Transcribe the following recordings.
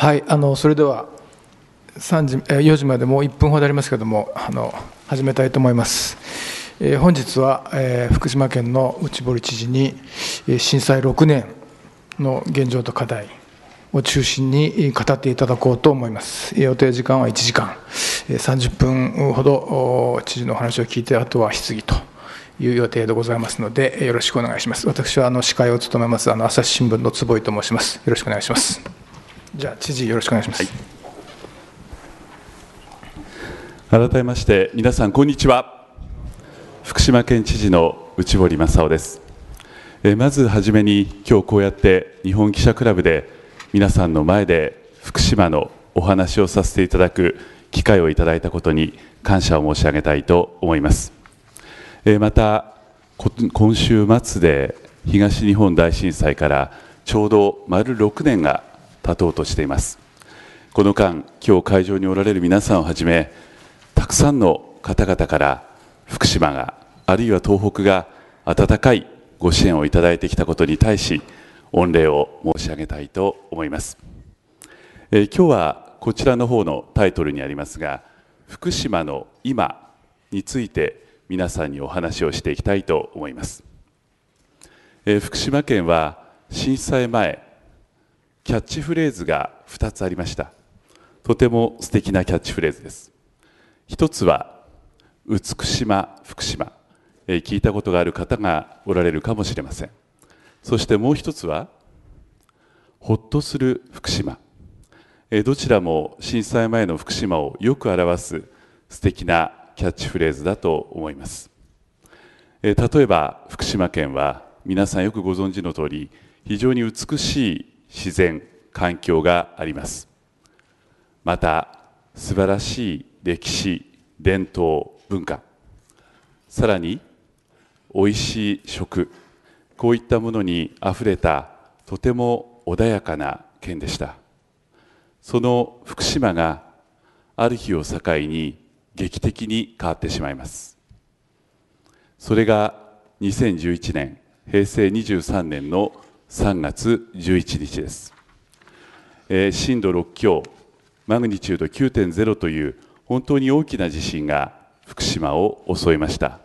はいあのそれでは3時4時までもう1分ほどありますけれどもあの始めたいと思います、えー、本日は、えー、福島県の内堀知事に震災6年の現状と課題を中心に語っていただこうと思います予定時間は1時間30分ほど知事のお話を聞いてあとは質疑という予定でございますのでよろしくお願いします私はあの司会を務めますあの朝日新聞の坪井と申しますよろしくお願いしますじゃあ知事よろしくお願いします、はい、改めまして皆さんこんにちは福島県知事の内堀正夫ですえまずはじめに今日こうやって日本記者クラブで皆さんの前で福島のお話をさせていただく機会をいただいたことに感謝を申し上げたいと思います、えまた今週末で東日本大震災からちょうど丸6年が立とうとしていますこの間今日会場におられる皆さんをはじめたくさんの方々から福島があるいは東北が温かいご支援をいただいてきたことに対し御礼を申し上げたいと思います、えー、今日はこちらの方のタイトルにありますが福島の今について皆さんにお話をしていきたいと思います、えー、福島県は震災前キャッチフレーズが2つありましたとても素敵なキャッチフレーズです一つは美島福島、え聞いたことがある方がおられるかもしれませんそしてもう一つはほっとする福島、えどちらも震災前の福島をよく表す素敵なキャッチフレーズだと思います、え例えば福島県は皆さんよくご存知の通り非常に美しい自然環境がありますまた素晴らしい歴史伝統文化さらにおいしい食こういったものにあふれたとても穏やかな県でしたその福島がある日を境に劇的に変わってしまいますそれが2011年平成23年の3月11日です、えー、震度6強マグニチュード9.0という本当に大きな地震が福島を襲いました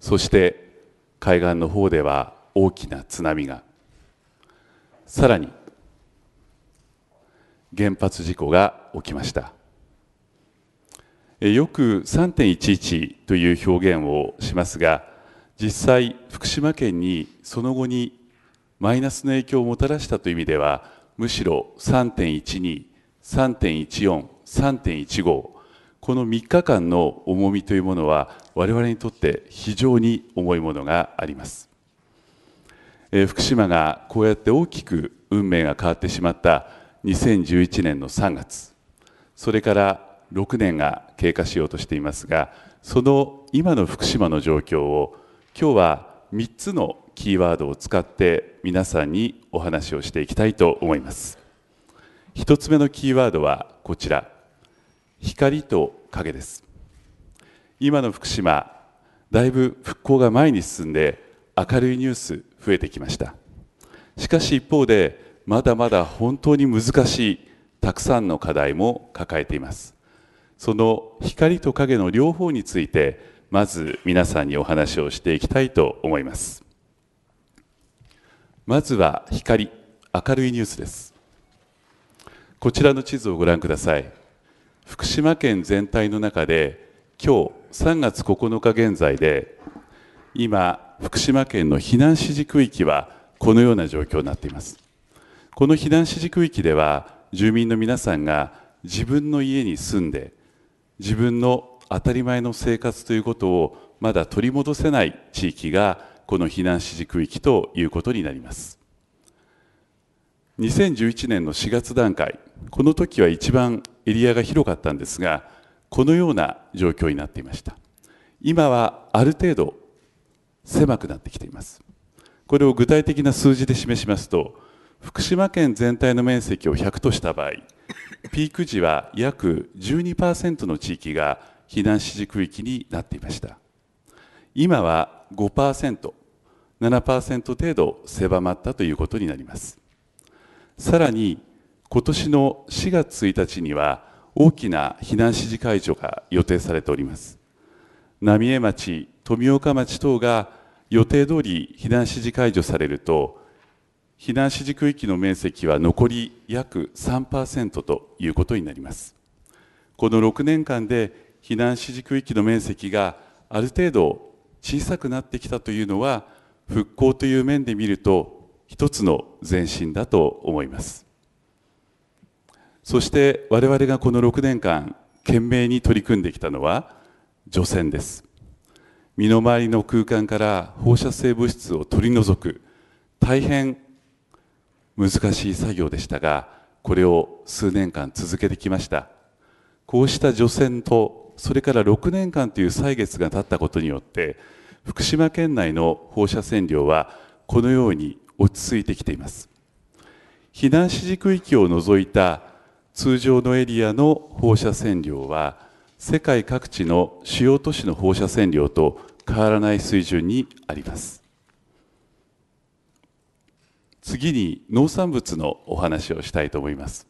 そして海岸の方では大きな津波がさらに原発事故が起きましたよく3.11という表現をしますが実際福島県にその後にマイナスの影響をもたらしたという意味ではむしろ3.123.143.15この3日間の重みというものは我々にとって非常に重いものがあります、えー、福島がこうやって大きく運命が変わってしまった2011年の3月それから6年が経過しようとしていますがその今の福島の状況を今日は3つのキーワードを使って皆さんにお話をしていきたいと思います1つ目のキーワードはこちら光と影です今の福島だいぶ復興が前に進んで明るいニュース増えてきましたしかし一方でまだまだ本当に難しいたくさんの課題も抱えていますその光と影の両方についてまず皆さんにお話をしていきたいと思いますまずは光、明るいニュースです。こちらの地図をご覧ください。福島県全体の中で、今日3月9日現在で、今、福島県の避難指示区域はこのような状況になっています。この避難指示区域では、住民の皆さんが自分の家に住んで、自分の当たり前の生活ということをまだ取り戻せない地域がこの避難指示区域ということになります2011年の4月段階この時は一番エリアが広かったんですがこのような状況になっていました今はある程度狭くなってきていますこれを具体的な数字で示しますと福島県全体の面積を100とした場合ピーク時は約12%の地域が避難指示区域になっていました今は5% 7%程度狭まったということになりますさらに今年の4月1日には大きな避難指示解除が予定されております浪江町富岡町等が予定通り避難指示解除されると避難指示区域の面積は残り約3%ということになりますこの6年間で避難指示区域の面積がある程度小さくなってきたというのは復興という面で見ると一つの前進だと思いますそして我々がこの6年間懸命に取り組んできたのは除染です身の回りの空間から放射性物質を取り除く大変難しい作業でしたがこれを数年間続けてきましたこうした除染とそれから6年間という歳月が経ったことによって福島県内の放射線量はこのように落ち着いてきています避難指示区域を除いた通常のエリアの放射線量は世界各地の主要都市の放射線量と変わらない水準にあります次に農産物のお話をしたいと思います、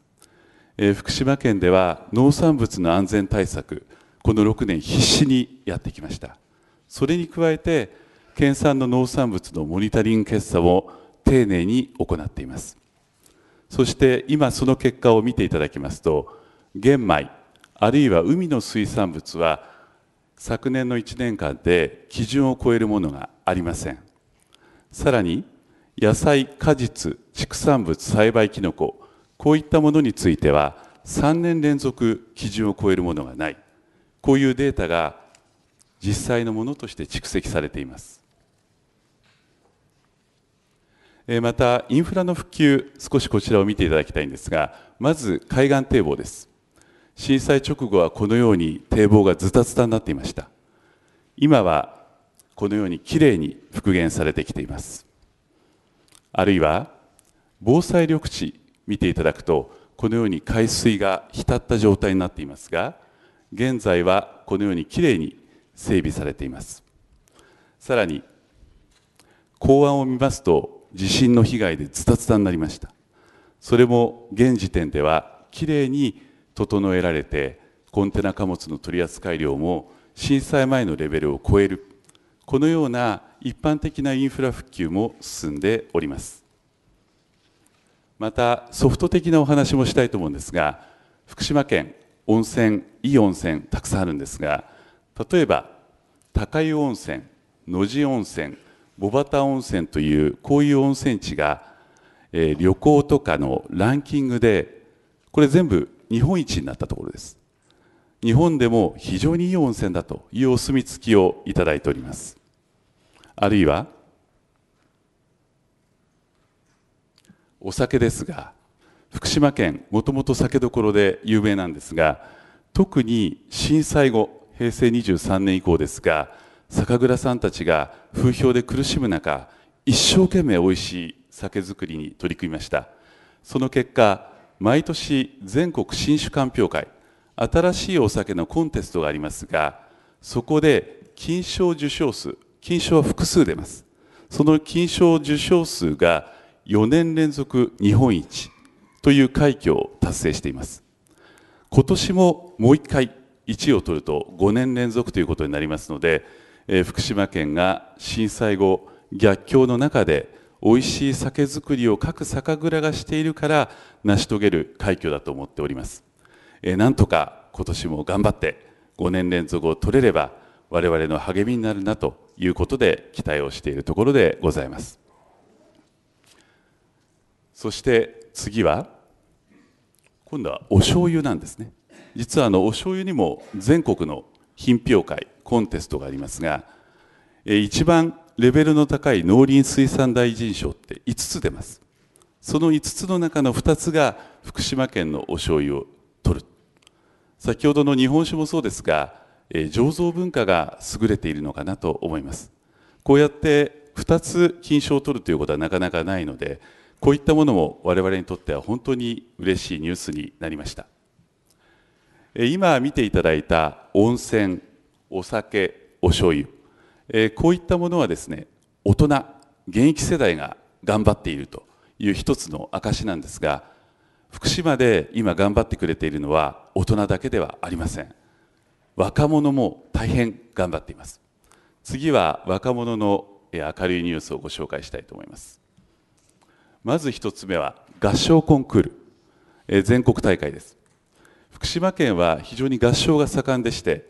えー、福島県では農産物の安全対策この6年必死にやってきましたそれに加えて県産の農産物のモニタリング決査を丁寧に行っていますそして今その結果を見ていただきますと玄米あるいは海の水産物は昨年の1年間で基準を超えるものがありませんさらに野菜果実畜産物栽培きのここういったものについては3年連続基準を超えるものがないこういうデータが実際のものとして蓄積されていますまたインフラの復旧少しこちらを見ていただきたいんですがまず海岸堤防です震災直後はこのように堤防がズタズタになっていました今はこのようにきれいに復元されてきていますあるいは防災緑地見ていただくとこのように海水が浸った状態になっていますが現在はこのようにきれいに整備されていますさらに港湾を見ますと地震の被害でズタズタになりましたそれも現時点ではきれいに整えられてコンテナ貨物の取扱量も震災前のレベルを超えるこのような一般的なインフラ復旧も進んでおりますまたソフト的なお話もしたいと思うんですが福島県温泉いい温泉たくさんあるんですが例えば高湯温泉野地温泉茂幡温泉というこういう温泉地が、えー、旅行とかのランキングでこれ全部日本一になったところです日本でも非常にいい温泉だというお墨付きをいただいておりますあるいはお酒ですが福島県もともと酒どころで有名なんですが特に震災後平成23年以降ですが酒蔵さんたちが風評で苦しむ中一生懸命おいしい酒造りに取り組みましたその結果毎年全国新酒鑑評会新しいお酒のコンテストがありますがそこで金賞受賞数金賞は複数出ますその金賞受賞数が4年連続日本一という快挙を達成しています今年ももう1回1位を取ると5年連続ということになりますので、えー、福島県が震災後逆境の中で美味しい酒造りを各酒蔵がしているから成し遂げる快挙だと思っております、えー、なんとか今年も頑張って5年連続を取れれば我々の励みになるなということで期待をしているところでございますそして次は今度はお醤油なんですね実はあのお醤油にも全国の品評会コンテストがありますが一番レベルの高い農林水産大臣賞って5つ出ますその5つの中の2つが福島県のお醤油を取る先ほどの日本酒もそうですが醸造文化が優れているのかなと思いますこうやって2つ金賞を取るということはなかなかないのでこういったものも我々にとっては本当に嬉しいニュースになりました今見ていただいた温泉、お酒、お醤油、えこういったものはですね、大人、現役世代が頑張っているという一つの証なんですが、福島で今頑張ってくれているのは大人だけではありません。若者も大変頑張っています。次は若者の明るいニュースをご紹介したいと思います。まず一つ目は合唱コンクール、全国大会です。福島県は非常に合唱が盛んでして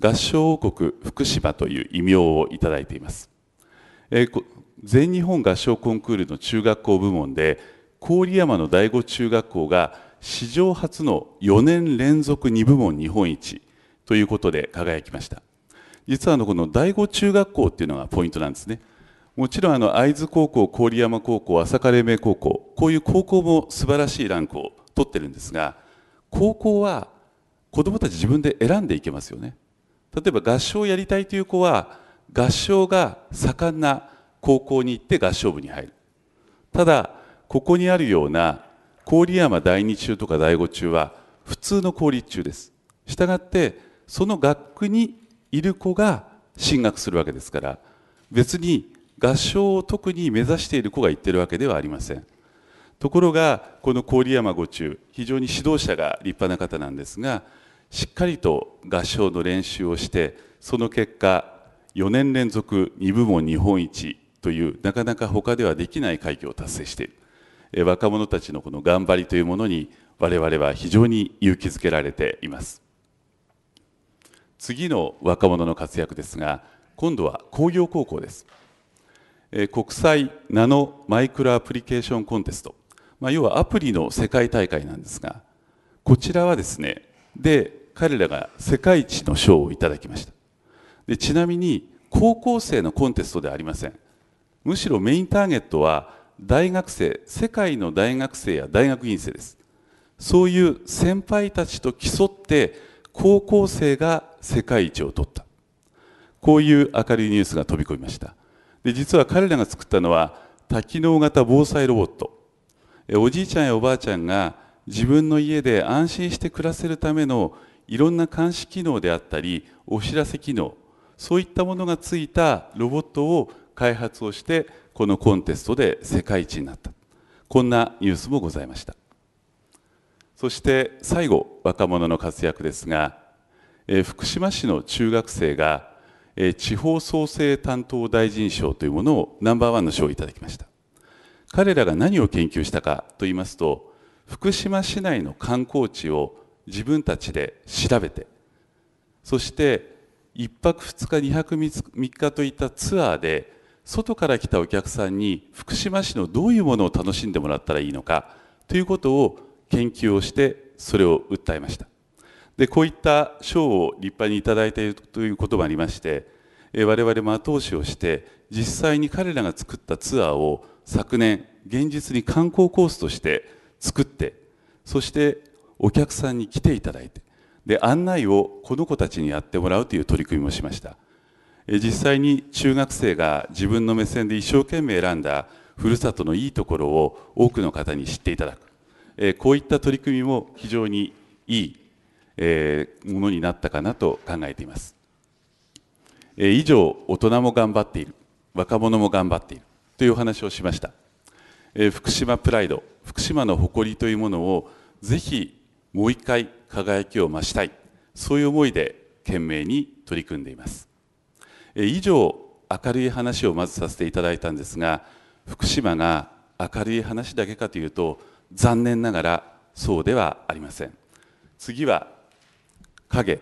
合唱王国福島という異名をいただいています、えー、全日本合唱コンクールの中学校部門で郡山の第五中学校が史上初の4年連続2部門日本一ということで輝きました実はあのこの第五中学校っていうのがポイントなんですねもちろんあの会津高校郡山高校朝霞黎明高校こういう高校も素晴らしいランクを取ってるんですが高校は子どもたち自分で選んでいけますよね例えば合唱をやりたいという子は合唱が盛んな高校に行って合唱部に入るただここにあるような郡山第二中とか第五中は普通の公立中ですしたがってその学区にいる子が進学するわけですから別に合唱を特に目指している子が言ってるわけではありませんところがこの郡山御中非常に指導者が立派な方なんですがしっかりと合唱の練習をしてその結果4年連続2部門日本一というなかなか他ではできない快挙を達成している若者たちのこの頑張りというものに我々は非常に勇気づけられています次の若者の活躍ですが今度は工業高校です国際ナノマイクロアプリケーションコンテストまあ、要はアプリの世界大会なんですがこちらはですねで彼らが世界一の賞をいただきましたでちなみに高校生のコンテストではありませんむしろメインターゲットは大学生世界の大学生や大学院生ですそういう先輩たちと競って高校生が世界一を取ったこういう明るいニュースが飛び込みましたで実は彼らが作ったのは多機能型防災ロボットおじいちゃんやおばあちゃんが自分の家で安心して暮らせるためのいろんな監視機能であったりお知らせ機能そういったものがついたロボットを開発をしてこのコンテストで世界一になったこんなニュースもございましたそして最後若者の活躍ですが、え福島市の中学生が、え地方創生担当大臣賞というものをナンバーワンの賞をいただきました彼らが何を研究したかと言いますと福島市内の観光地を自分たちで調べてそして1泊2日2泊3日といったツアーで外から来たお客さんに福島市のどういうものを楽しんでもらったらいいのかということを研究をしてそれを訴えましたでこういった賞を立派にいただいているということもありまして我々も後押しをして実際に彼らが作ったツアーを昨年現実に観光コースとして作ってそしてお客さんに来ていただいてで案内をこの子たちにやってもらうという取り組みもしました実際に中学生が自分の目線で一生懸命選んだふるさとのいいところを多くの方に知っていただくこういった取り組みも非常にいいものになったかなと考えています以上大人も頑張っている若者も頑張っているという話をしました、えー、福島プライド福島の誇りというものをぜひもう一回輝きを増したいそういう思いで懸命に取り組んでいます、えー、以上明るい話をまずさせていただいたんですが福島が明るい話だけかというと残念ながらそうではありません次は影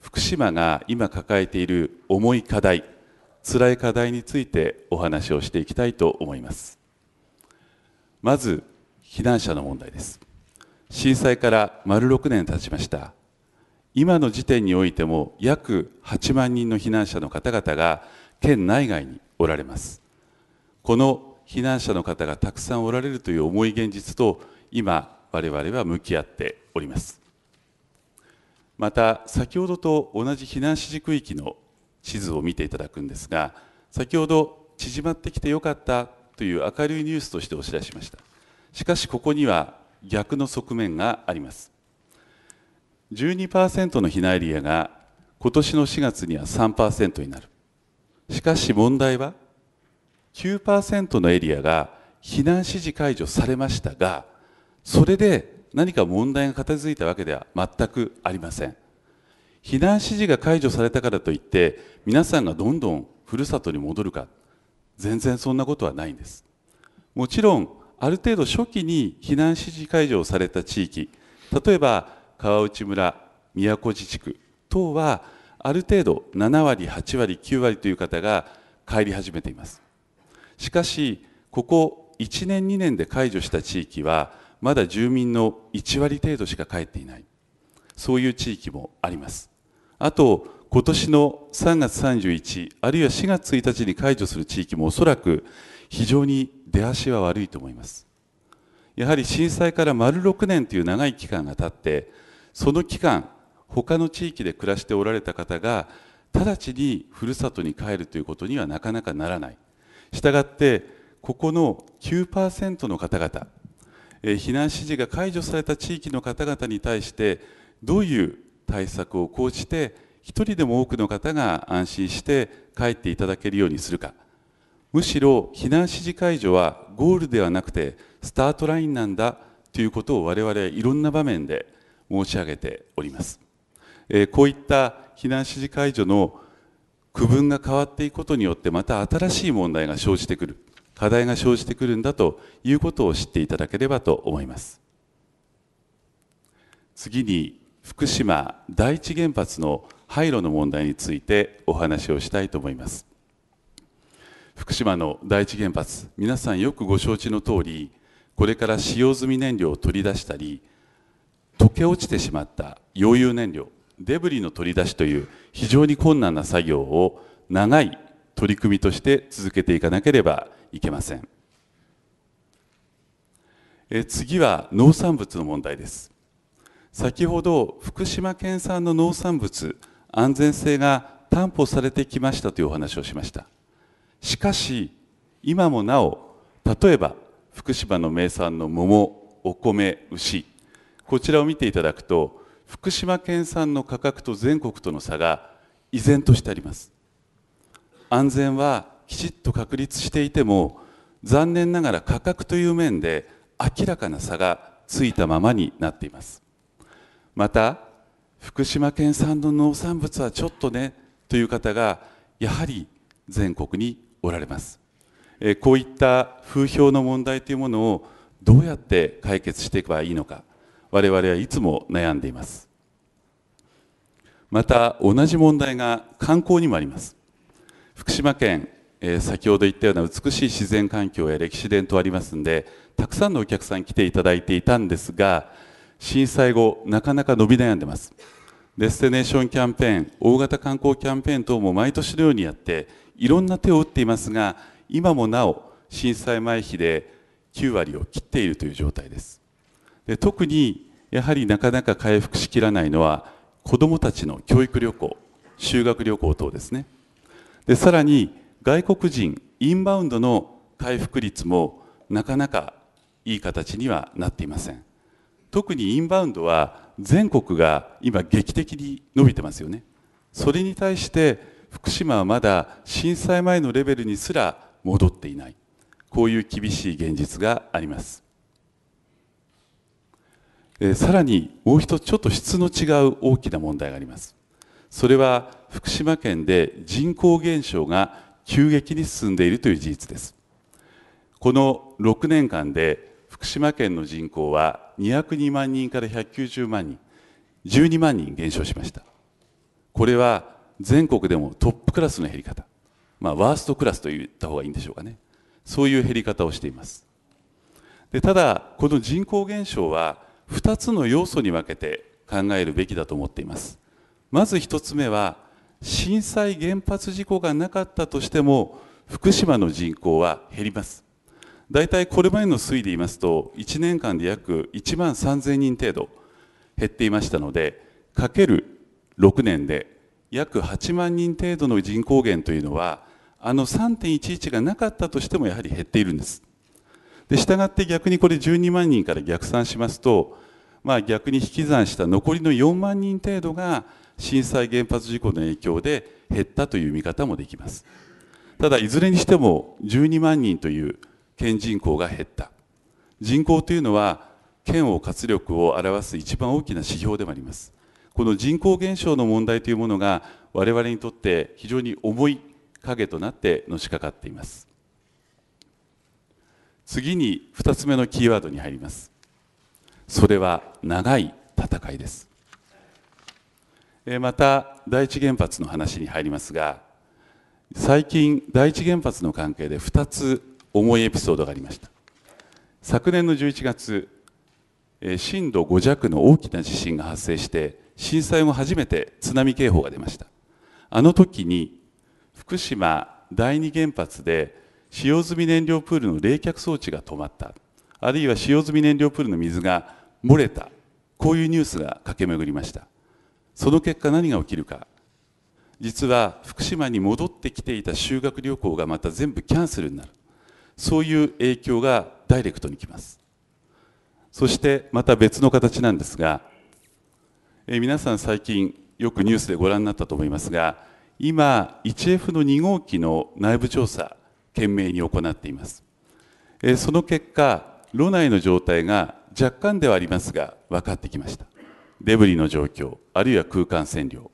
福島が今抱えている重い課題辛い課題についてお話をしていきたいと思いますまず避難者の問題です震災から丸6年経ちました今の時点においても約8万人の避難者の方々が県内外におられますこの避難者の方がたくさんおられるという重い現実と今我々は向き合っておりますまた先ほどと同じ避難指示区域の地図を見ていただくんですが先ほど縮まってきてよかったという明るいニュースとしてお知らせしましたしかしここには逆の側面があります12%の避難エリアが今年の4月には3%になるしかし問題は9%のエリアが避難指示解除されましたがそれで何か問題が片付いたわけでは全くありません避難指示が解除されたからといって皆さんがどんどんふるさとに戻るか全然そんなことはないんですもちろんある程度初期に避難指示解除をされた地域例えば川内村宮古自治区等はある程度7割8割9割という方が帰り始めていますしかしここ1年2年で解除した地域はまだ住民の1割程度しか帰っていないそういう地域もありますあと今年の3月31あるいは4月1日に解除する地域もおそらく非常に出足は悪いと思いますやはり震災から丸6年という長い期間が経ってその期間他の地域で暮らしておられた方が直ちにふるさとに帰るということにはなかなかならないしたがってここの9%の方々避難指示が解除された地域の方々に対してどういう対策を講じて一人でも多くの方が安心して帰っていただけるようにするかむしろ避難指示解除はゴールではなくてスタートラインなんだということを我々いろんな場面で申し上げております、えー、こういった避難指示解除の区分が変わっていくことによってまた新しい問題が生じてくる課題が生じてくるんだということを知っていただければと思います次に福島第一原発の廃炉の問題についてお話をしたいと思います福島の第一原発皆さんよくご承知の通りこれから使用済み燃料を取り出したり溶け落ちてしまった溶融燃料デブリの取り出しという非常に困難な作業を長い取り組みとして続けていかなければいけませんえ次は農産物の問題です先ほど福島県産の農産物安全性が担保されてきましたというお話をしましたしかし今もなお例えば福島の名産の桃お米牛こちらを見ていただくと福島県産の価格と全国との差が依然としてあります安全はきちっと確立していても残念ながら価格という面で明らかな差がついたままになっていますまた福島県産の農産物はちょっとねという方がやはり全国におられますこういった風評の問題というものをどうやって解決していけばいいのか我々はいつも悩んでいますまた同じ問題が観光にもあります福島県え先ほど言ったような美しい自然環境や歴史伝統ありますんでたくさんのお客さん来ていただいていたんですが震災後、なかなか伸び悩んでます。デステネーションキャンペーン、大型観光キャンペーン等も毎年のようにやって、いろんな手を打っていますが、今もなお震災前比で9割を切っているという状態です。で特にやはりなかなか回復しきらないのは、子どもたちの教育旅行、修学旅行等ですね。でさらに外国人、インバウンドの回復率もなかなかいい形にはなっていません。特にインバウンドは全国が今劇的に伸びてますよねそれに対して福島はまだ震災前のレベルにすら戻っていないこういう厳しい現実がありますえさらにもう一つちょっと質の違う大きな問題がありますそれは福島県で人口減少が急激に進んでいるという事実ですこの6年間で福島県の人口は202万人から190万人、12万人減少しました。これは全国でもトップクラスの減り方、まあ、ワーストクラスと言った方がいいんでしょうかね。そういう減り方をしています。でただ、この人口減少は2つの要素に分けて考えるべきだと思っています。まず1つ目は、震災原発事故がなかったとしても、福島の人口は減ります。大体これまでの推移で言いますと、1年間で約1万3000人程度減っていましたので、かける6年で約8万人程度の人口減というのは、あの3.11がなかったとしてもやはり減っているんです。で、従って逆にこれ12万人から逆算しますと、まあ逆に引き算した残りの4万人程度が震災原発事故の影響で減ったという見方もできます。ただいずれにしても12万人という県人口が減った人口というのは県を活力を表す一番大きな指標でもありますこの人口減少の問題というものが我々にとって非常に重い影となってのしかかっています次に2つ目のキーワードに入りますそれは長い戦いですまた第一原発の話に入りますが最近第一原発の関係で2つ重いエピソードがありました昨年の11月震度5弱の大きな地震が発生して震災後初めて津波警報が出ましたあの時に福島第二原発で使用済み燃料プールの冷却装置が止まったあるいは使用済み燃料プールの水が漏れたこういうニュースが駆け巡りましたその結果何が起きるか実は福島に戻ってきていた修学旅行がまた全部キャンセルになるそういう影響がダイレクトに来ますそしてまた別の形なんですが、えー、皆さん最近よくニュースでご覧になったと思いますが今 1F の2号機の内部調査懸命に行っていますえその結果炉内の状態が若干ではありますが分かってきましたデブリの状況あるいは空間線量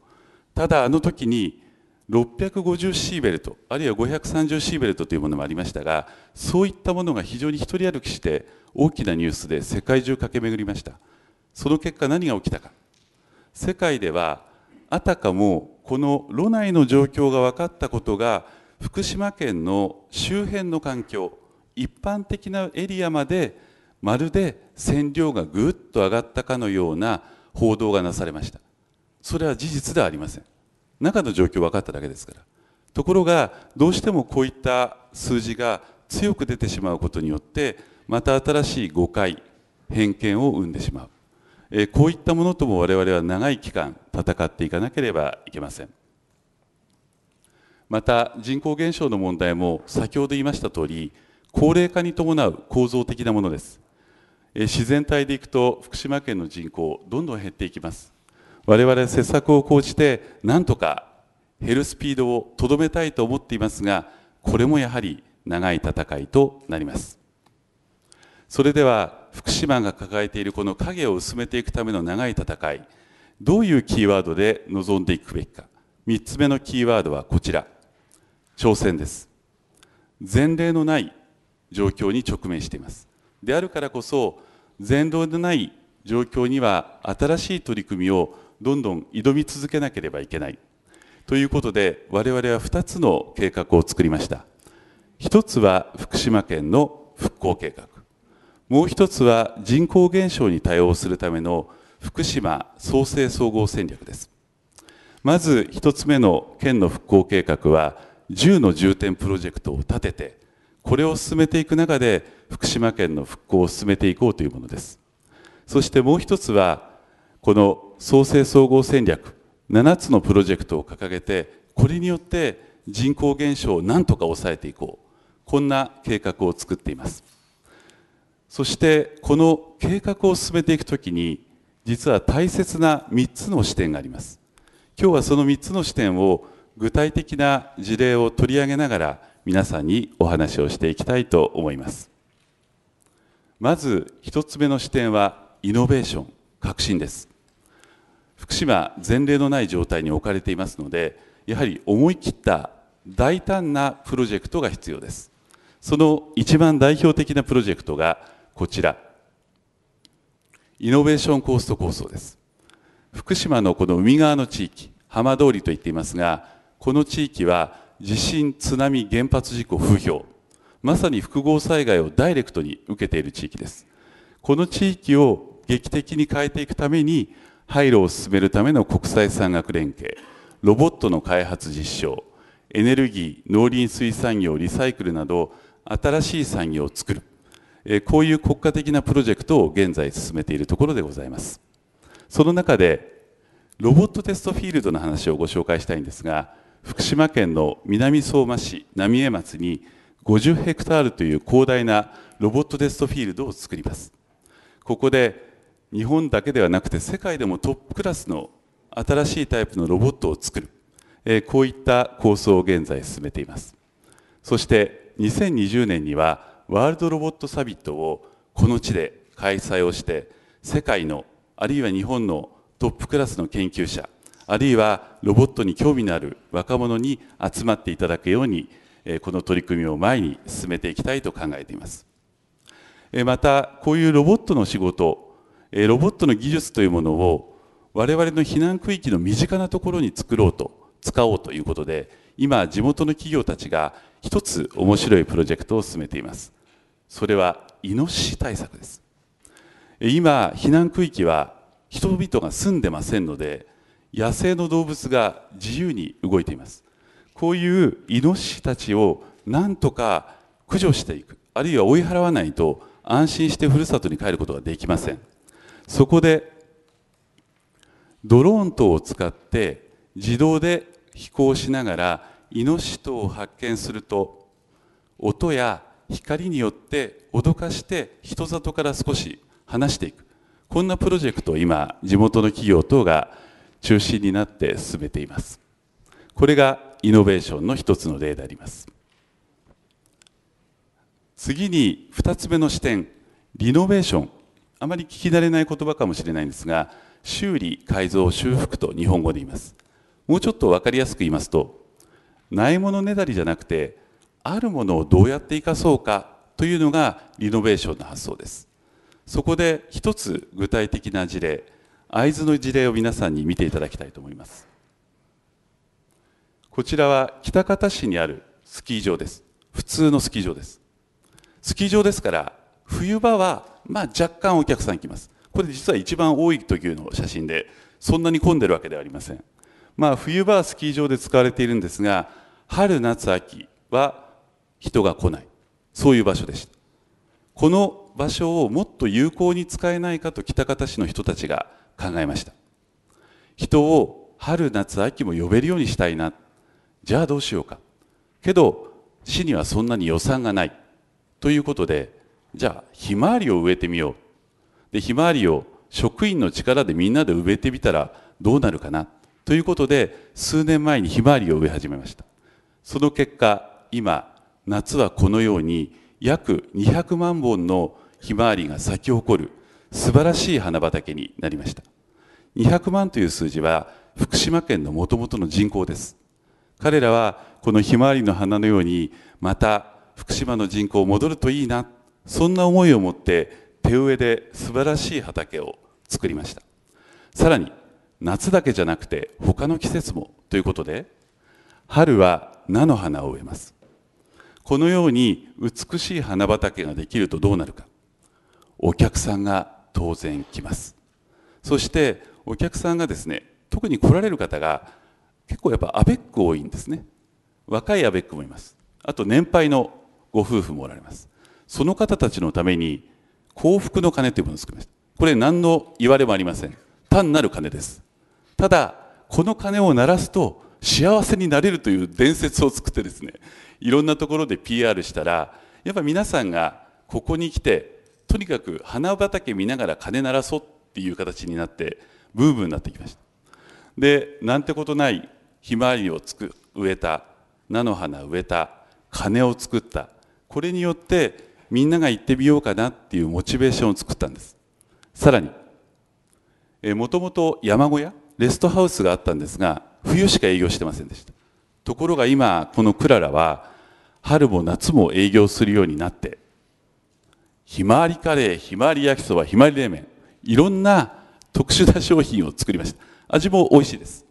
ただあの時に650シーベルトあるいは530シーベルトというものもありましたがそういったものが非常に一人歩きして大きなニュースで世界中駆け巡りましたその結果何が起きたか世界ではあたかもこの炉内の状況が分かったことが福島県の周辺の環境一般的なエリアまでまるで線量がぐっと上がったかのような報道がなされましたそれは事実ではありません中の状況分かっただけですからところがどうしてもこういった数字が強く出てしまうことによってまた新しい誤解偏見を生んでしまう、えこういったものとも我々は長い期間戦っていかなければいけませんまた人口減少の問題も先ほど言いました通り高齢化に伴う構造的なものです自然体でいくと福島県の人口どんどん減っていきます我々施策を講じてなんとか減るスピードをとどめたいと思っていますがこれもやはり長い戦いとなりますそれでは福島が抱えているこの影を薄めていくための長い戦いどういうキーワードで臨んでいくべきか3つ目のキーワードはこちら挑戦です前例のない状況に直面していますであるからこそ前例のない状況には新しい取り組みをどんどん挑み続けなければいけないということで我々は2つの計画を作りました1つは福島県の復興計画もう1つは人口減少に対応するための福島創生総合戦略ですまず1つ目の県の復興計画は10の重点プロジェクトを立ててこれを進めていく中で福島県の復興を進めていこうというものですそしてもう1つはこの創生総合戦略7つのプロジェクトを掲げてこれによって人口減少をなんとか抑えていこうこんな計画を作っていますそしてこの計画を進めていくときに実は大切な3つの視点があります今日はその3つの視点を具体的な事例を取り上げながら皆さんにお話をしていきたいと思いますまず1つ目の視点はイノベーション確信です福島前例のない状態に置かれていますのでやはり思い切った大胆なプロジェクトが必要ですその一番代表的なプロジェクトがこちらイノベーションコースト構想です福島のこの海側の地域浜通りと言っていますがこの地域は地震津波原発事故風評まさに複合災害をダイレクトに受けている地域ですこの地域を劇的に変えていくために廃炉を進めるための国際産学連携ロボットの開発実証エネルギー農林水産業リサイクルなど新しい産業を作る、こういう国家的なプロジェクトを現在進めているところでございますその中でロボットテストフィールドの話をご紹介したいんですが福島県の南相馬市浪江町に50ヘクタールという広大なロボットテストフィールドを作りますここで日本だけではなくて世界でもトップクラスの新しいタイプのロボットを作る、えこういった構想を現在進めていますそして2020年にはワールドロボットサミットをこの地で開催をして世界のあるいは日本のトップクラスの研究者あるいはロボットに興味のある若者に集まっていただくようにこの取り組みを前に進めていきたいと考えていますまたこういうロボットの仕事えロボットの技術というものを我々の避難区域の身近なところに作ろうと使おうということで今地元の企業たちが一つ面白いプロジェクトを進めていますそれはイノシシ対策です今避難区域は人々が住んでませんので野生の動物が自由に動いていますこういうイノシシたちをなんとか駆除していくあるいは追い払わないと安心してふるさとに帰ることができませんそこでドローン等を使って自動で飛行しながらイノシシを発見すると音や光によって脅かして人里から少し離していくこんなプロジェクトを今地元の企業等が中心になって進めていますこれがイノベーションの一つの例であります次に二つ目の視点リノベーションあまり聞き慣れない言葉かもしれないんですが修理改造修復と日本語で言いますもうちょっと分かりやすく言いますとないものねだりじゃなくてあるものをどうやって生かそうかというのがリノベーションの発想ですそこで一つ具体的な事例会津の事例を皆さんに見ていただきたいと思いますこちらは北方市にあるスキー場です普通のスキー場ですスキー場ですから冬場は、まあ、若干お客さん来ます。これ実は一番多い時の写真で、そんなに混んでるわけではありません。まあ、冬場はスキー場で使われているんですが、春、夏、秋は人が来ない。そういう場所でした。この場所をもっと有効に使えないかと北方市の人たちが考えました。人を春、夏、秋も呼べるようにしたいな。じゃあどうしようか。けど、市にはそんなに予算がない。ということで、じゃあひまわりを植えてみようでひまわりを職員の力でみんなで植えてみたらどうなるかなということで数年前にひまわりを植え始めましたその結果今夏はこのように約200万本のひまわりが咲き誇る素晴らしい花畑になりました200万という数字は福島県のもともとの人口です彼らはこのひまわりの花のようにまた福島の人口戻るといいなそんな思いを持って手植えで素晴らしい畑を作りましたさらに夏だけじゃなくて他の季節もということで春は菜の花を植えますこのように美しい花畑ができるとどうなるかお客さんが当然来ますそしてお客さんがですね特に来られる方が結構やっぱアベック多いんですね若いアベックもいますあと年配のご夫婦もおられますその方たちのために幸福の鐘というものを作りましたこれ何の言われもありません単なる鐘ですただこの鐘を鳴らすと幸せになれるという伝説を作ってですねいろんなところで PR したらやっぱ皆さんがここに来てとにかく花畑見ながら鐘鳴らそうっていう形になってブームになってきましたでなんてことないひまわりをつく植えた菜の花植えた鐘を作ったこれによってみんなが行ってみようかなっていうモチベーションを作ったんですさらにもともと山小屋レストハウスがあったんですが冬しか営業してませんでしたところが今このクララは春も夏も営業するようになってひまわりカレーひまわり焼きそばひまわり冷麺いろんな特殊な商品を作りました味も美味しいです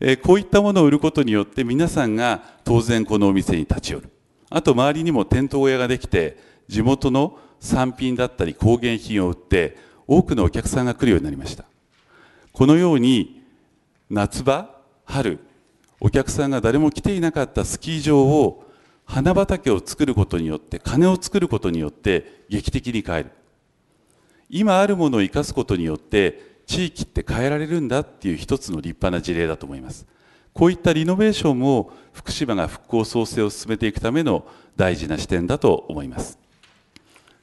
えこういったものを売ることによって皆さんが当然このお店に立ち寄るあと周りにも店頭小屋ができて地元の産品だったり工芸品を売って多くのお客さんが来るようになりましたこのように夏場春お客さんが誰も来ていなかったスキー場を花畑を作ることによって金を作ることによって劇的に変える今あるものを生かすことによって地域って変えられるんだっていう一つの立派な事例だと思いますこういったリノベーションも福島が復興創生を進めていくための大事な視点だと思います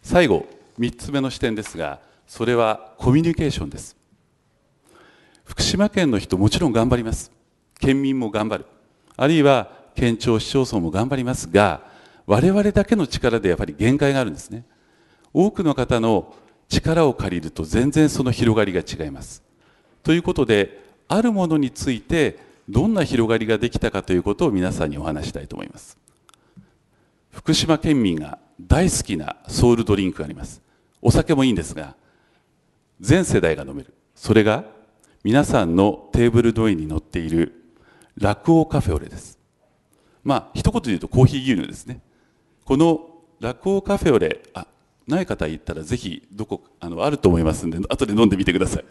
最後3つ目の視点ですがそれはコミュニケーションです福島県の人もちろん頑張ります県民も頑張るあるいは県庁市町村も頑張りますが我々だけの力でやっぱり限界があるんですね多くの方の力を借りると全然その広がりが違いますということであるものについてどんな広がりができたかということを皆さんにお話したいと思います福島県民が大好きなソウルドリンクがありますお酒もいいんですが全世代が飲めるそれが皆さんのテーブルの上に載っている落語カフェオレですまあ一言で言うとコーヒー牛乳ですねこの落語カフェオレあない方言ったらぜひどこあのあると思いますんで後で飲んでみてください、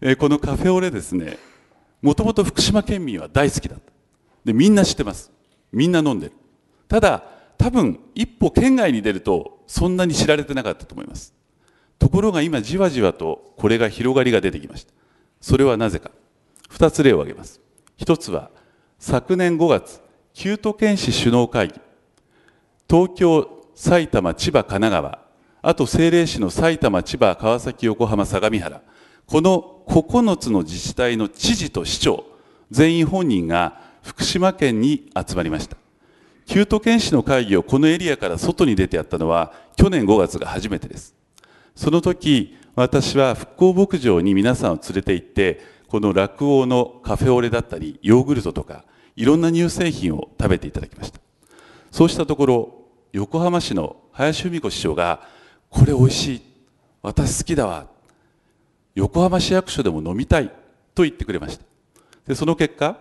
えー、このカフェオレですねもともと福島県民は大好きだったでみんな知ってますみんな飲んでるただ多分一歩県外に出るとそんなに知られてなかったと思いますところが今じわじわとこれが広がりが出てきましたそれはなぜか2つ例を挙げます1つは昨年5月旧都県市首脳会議東京埼玉千葉神奈川あと政令市の埼玉千葉川崎横浜相模原この9つの自治体の知事と市長全員本人が福島県に集まりました旧都県市の会議をこのエリアから外に出てやったのは去年5月が初めてですその時私は復興牧場に皆さんを連れて行ってこの落王のカフェオレだったりヨーグルトとかいろんな乳製品を食べていただきましたそうしたところ横浜市の林文子市長が「これ美味しい私好きだわ横浜市役所でも飲みたい」と言ってくれましたでその結果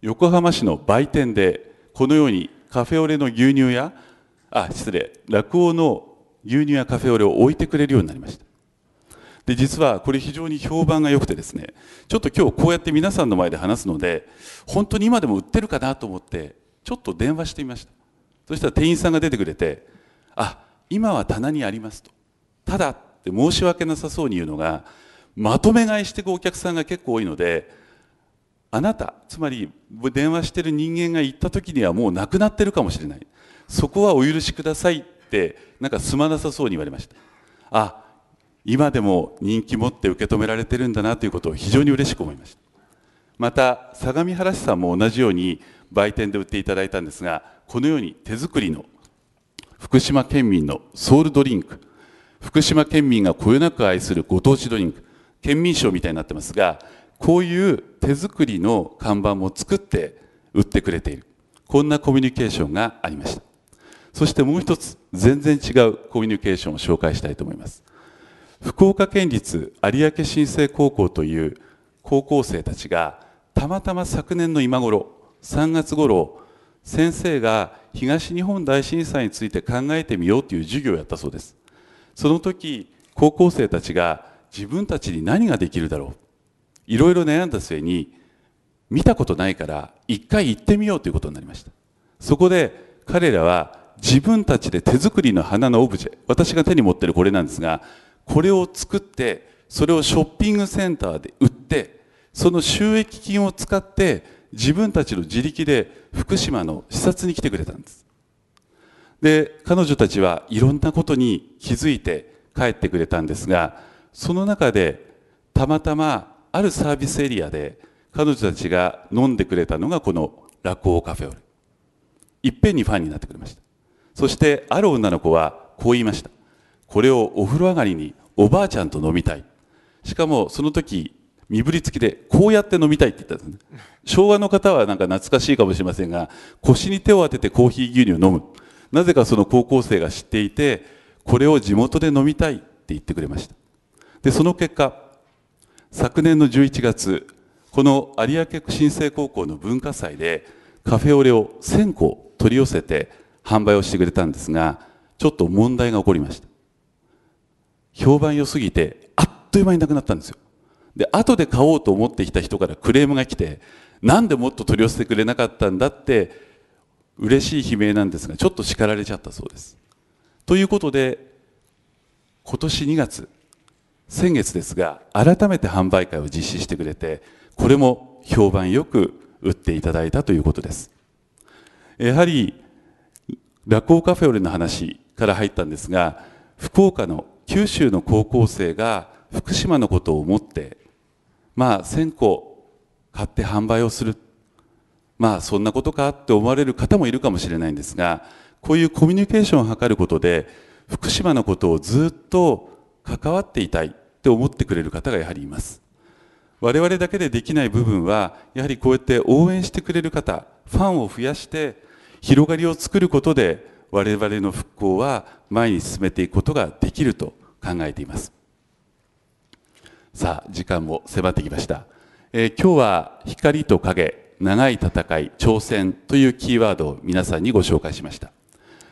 横浜市の売店でこのようにカフェオレの牛乳や、あ、失礼、落語の牛乳やカフェオレを置いてくれるようになりました。で、実はこれ非常に評判が良くてですね、ちょっと今日こうやって皆さんの前で話すので、本当に今でも売ってるかなと思って、ちょっと電話してみました。そしたら店員さんが出てくれて、あ、今は棚にありますと。ただって申し訳なさそうに言うのが、まとめ買いしていくお客さんが結構多いので、あなたつまり電話してる人間が行った時にはもう亡くなってるかもしれないそこはお許しくださいってなんかすまなさそうに言われましたあ今でも人気持って受け止められてるんだなということを非常に嬉しく思いましたまた相模原市さんも同じように売店で売っていただいたんですがこのように手作りの福島県民のソウルドリンク福島県民がこよなく愛するご当地ドリンク県民賞みたいになってますがこういう手作りの看板も作って売ってくれているこんなコミュニケーションがありましたそしてもう一つ全然違うコミュニケーションを紹介したいと思います福岡県立有明新生高校という高校生たちがたまたま昨年の今頃3月頃先生が東日本大震災について考えてみようという授業をやったそうですその時高校生たちが自分たちに何ができるだろういろいろ悩んだ末に見たことないから一回行ってみようということになりましたそこで彼らは自分たちで手作りの花のオブジェ私が手に持ってるこれなんですがこれを作ってそれをショッピングセンターで売ってその収益金を使って自分たちの自力で福島の視察に来てくれたんですで彼女たちはいろんなことに気づいて帰ってくれたんですがその中でたまたまあるサービスエリアで彼女たちが飲んでくれたのがこのラ語カフェオレいっぺんにファンになってくれましたそしてある女の子はこう言いましたこれをお風呂上がりにおばあちゃんと飲みたいしかもその時身振り付きでこうやって飲みたいって言ったんですね昭和の方はなんか懐かしいかもしれませんが腰に手を当ててコーヒー牛乳を飲むなぜかその高校生が知っていてこれを地元で飲みたいって言ってくれましたでその結果昨年の11月、この有明新生高校の文化祭でカフェオレを1000個取り寄せて販売をしてくれたんですが、ちょっと問題が起こりました。評判良すぎて、あっという間になくなったんですよ。で、後で買おうと思ってきた人からクレームが来て、なんでもっと取り寄せてくれなかったんだって、嬉しい悲鳴なんですが、ちょっと叱られちゃったそうです。ということで、今年2月、先月ですが改めて販売会を実施してくれてこれも評判よく売っていただいたということですやはり落語カフェオレの話から入ったんですが福岡の九州の高校生が福島のことを思ってまあ1000個買って販売をするまあそんなことかって思われる方もいるかもしれないんですがこういうコミュニケーションを図ることで福島のことをずっと関わっていたいって思ってくれる方がやはりいます我々だけでできない部分はやはりこうやって応援してくれる方ファンを増やして広がりを作ることで我々の復興は前に進めていくことができると考えていますさあ時間も迫ってきました、えー、今日は光と影長い戦い挑戦というキーワードを皆さんにご紹介しました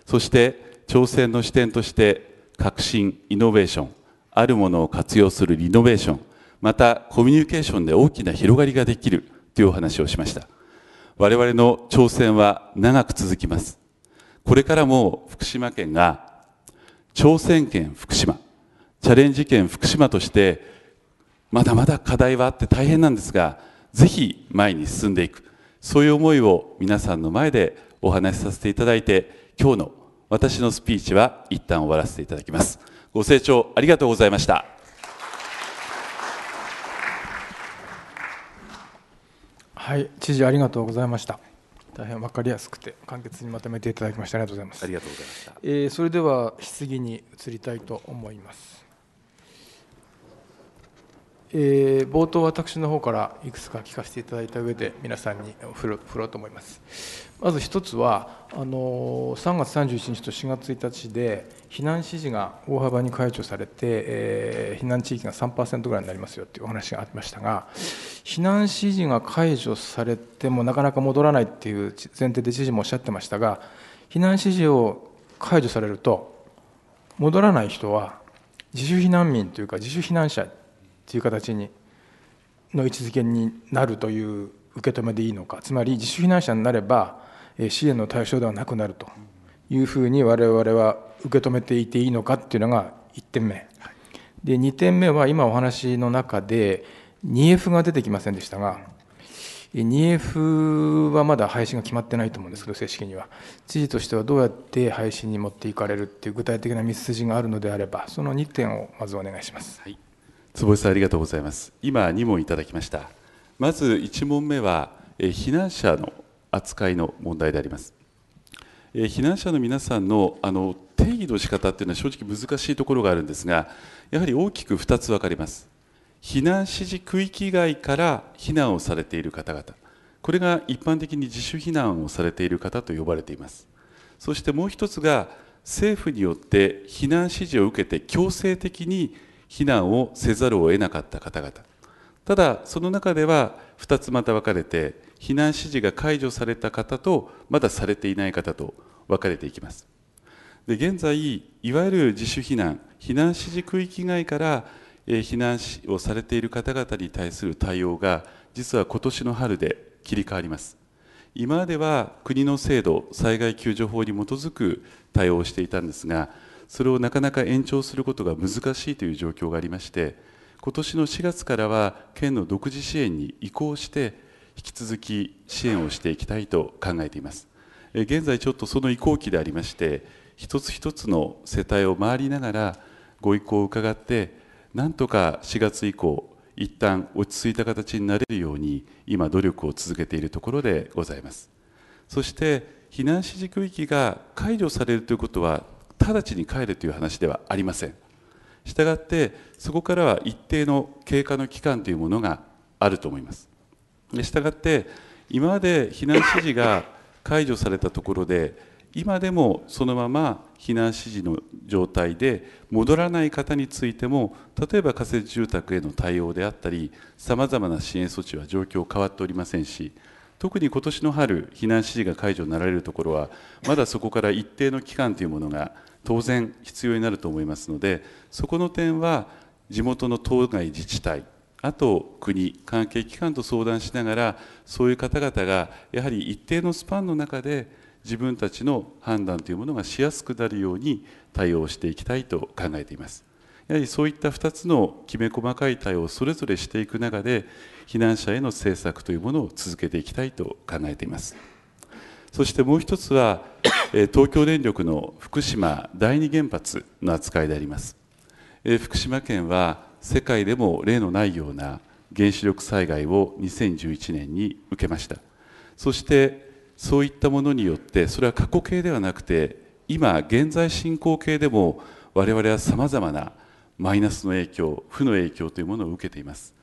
そして挑戦の視点として革新イノベーションあるものを活用するリノベーション、またコミュニケーションで大きな広がりができるというお話をしました。我々の挑戦は長く続きます。これからも福島県が挑戦県福島、チャレンジ県福島として、まだまだ課題はあって大変なんですが、ぜひ前に進んでいく、そういう思いを皆さんの前でお話しさせていただいて、今日の私のスピーチは一旦終わらせていただきます。ご清聴ありがとうございました。はい、知事ありがとうございました。大変わかりやすくて簡潔にまとめていただきましてありがとうございます。ありがとうございました。えー、それでは質疑に移りたいと思います。えー、冒頭私の方からいくつか聞かせていただいた上で皆さんに振ろ振ろうと思いますまず一つはあの3月三十一日と四月一日で避難指示が大幅に解除されて、えー、避難地域が3%ぐらいになりますよというお話がありましたが、避難指示が解除されてもなかなか戻らないという前提で知事もおっしゃってましたが、避難指示を解除されると、戻らない人は自主避難民というか、自主避難者という形にの位置づけになるという受け止めでいいのか、つまり自主避難者になれば、支援の対象ではなくなるというふうに我々は受け止めていていいのかっていうのが1点目、で2点目は今お話の中で 2F が出てきませんでしたが 2F はまだ配信が決まってないと思うんですけど正式には知事としてはどうやって配信に持っていかれるっていう具体的な道筋があるのであればその2点をまずお願いします、はい、坪井さんありがとうございます今2問いただきましたまず1問目は避難者の扱いの問題でありますえ避難者の皆さんのあの定義の仕方っていうのは正直難しいところがあるんですがやはり大きく2つ分かります避難指示区域外から避難をされている方々これが一般的に自主避難をされている方と呼ばれていますそしてもう一つが政府によって避難指示を受けて強制的に避難をせざるを得なかった方々ただその中では2つまた分かれて避難指示が解除された方とまだされていない方と分かれていきますで現在いわゆる自主避難避難指示区域外から避難をされている方々に対する対応が実は今年の春で切り替わります今までは国の制度災害救助法に基づく対応をしていたんですがそれをなかなか延長することが難しいという状況がありまして今年の4月からは県の独自支援に移行して引き続き支援をしていきたいと考えています現在ちょっとその移行期でありまして一つ一つの世帯を回りながらご意向を伺ってなんとか4月以降一旦落ち着いた形になれるように今努力を続けているところでございますそして避難指示区域が解除されるということは直ちに帰れという話ではありませんしたがってそこからは一定の経過の期間というものがあると思いますしたがって今まで避難指示が解除されたところで今でもそのまま避難指示の状態で戻らない方についても例えば仮設住宅への対応であったりさまざまな支援措置は状況変わっておりませんし特に今年の春避難指示が解除になられるところはまだそこから一定の期間というものが当然必要になると思いますのでそこの点は地元の当該自治体あと国、関係機関と相談しながら、そういう方々がやはり一定のスパンの中で、自分たちの判断というものがしやすくなるように対応していきたいと考えています。やはりそういった2つのきめ細かい対応をそれぞれしていく中で、避難者への政策というものを続けていきたいと考えています。そしてもう一つは、東京電力の福島第二原発の扱いであります。福島県は世界でも例のないような原子力災害を2011年に受けましたそしてそういったものによってそれは過去形ではなくて今現在進行形でも我々はさまざまなマイナスの影響負の影響というものを受けています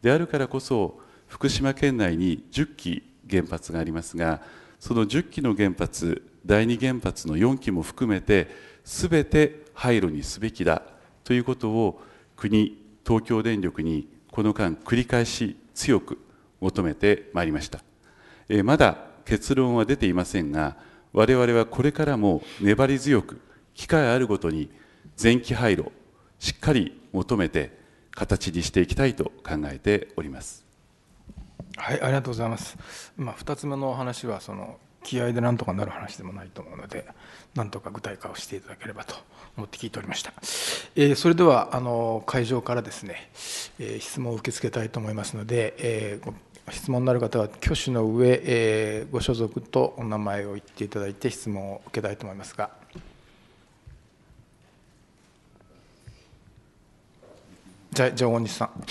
であるからこそ福島県内に10基原発がありますがその10基の原発第2原発の4基も含めて全て廃炉にすべきだということを国東京電力にこの間繰り返し強く求めてまいりました。えまだ結論は出ていませんが、我々はこれからも粘り強く、機会あるごとに前期廃炉、しっかり求めて、形にしていきたいと考えております。はい、ありがとうございます。まあ、二つ目のお話は、その気合でなんとかなる話でもないと思うので、なんとか具体化をしていただければと思って聞いておりました。えー、それではあの会場からですね、えー、質問を受け付けたいと思いますので、えー、質問のある方は挙手の上、えー、ご所属とお名前を言っていただいて質問を受けたいと思いますが。じゃあ、じゃあ大西さん。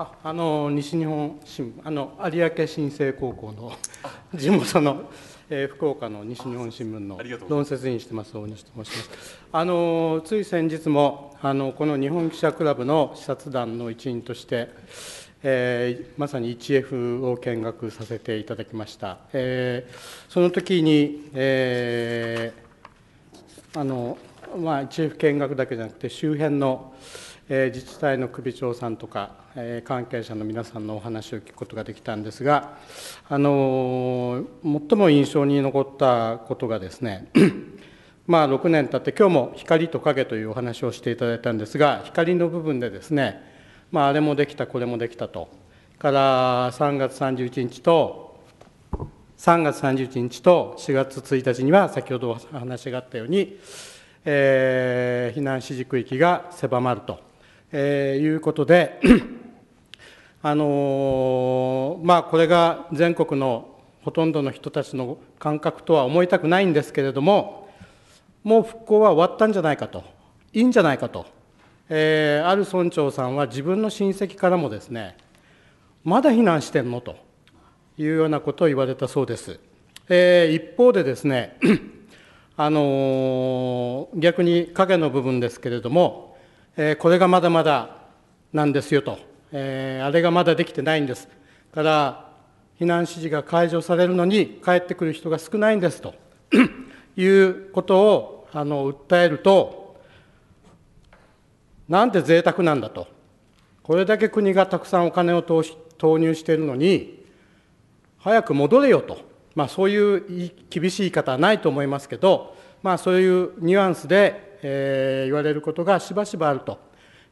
ああの西日本新聞あの有明新生高校の地元の、えー、福岡の西日本新聞の論説委員してます大西と申しますあのつい先日もあのこの日本記者クラブの視察団の一員として、えー、まさに 1F を見学させていただきました、えー、その時に、えー、あのまあ、1F 見学だけじゃなくて周辺のえ自治体の首長さんとか、え関係者の皆さんのお話を聞くことができたんですが、あの最も印象に残ったことがですね まあ6年経って今日も光と影というお話をしていただいたんですが光の部分でですね、まあ、あれもできたこれもできたとから3月31日と3月31日と4月1日には先ほどお話があったように、えー、避難指示区域が狭まると。えー、いうことで、あのー、まあ、これが全国のほとんどの人たちの感覚とは思いたくないんですけれども、もう復興は終わったんじゃないかと、いいんじゃないかと、えー、ある村長さんは自分の親戚からもですね、まだ避難してんのというようなことを言われたそうです。えー、一方でですね、あのー、逆に影の部分ですけれども、えー、これがまだまだなんですよと、えー、あれがまだできてないんです。から、避難指示が解除されるのに帰ってくる人が少ないんですと いうことをあの訴えると、なんて贅沢なんだと。これだけ国がたくさんお金を投入しているのに、早く戻れよと。まあ、そういう厳しい言い方はないと思いますけど、まあ、そういうニュアンスでえー、言われることがしばしばあると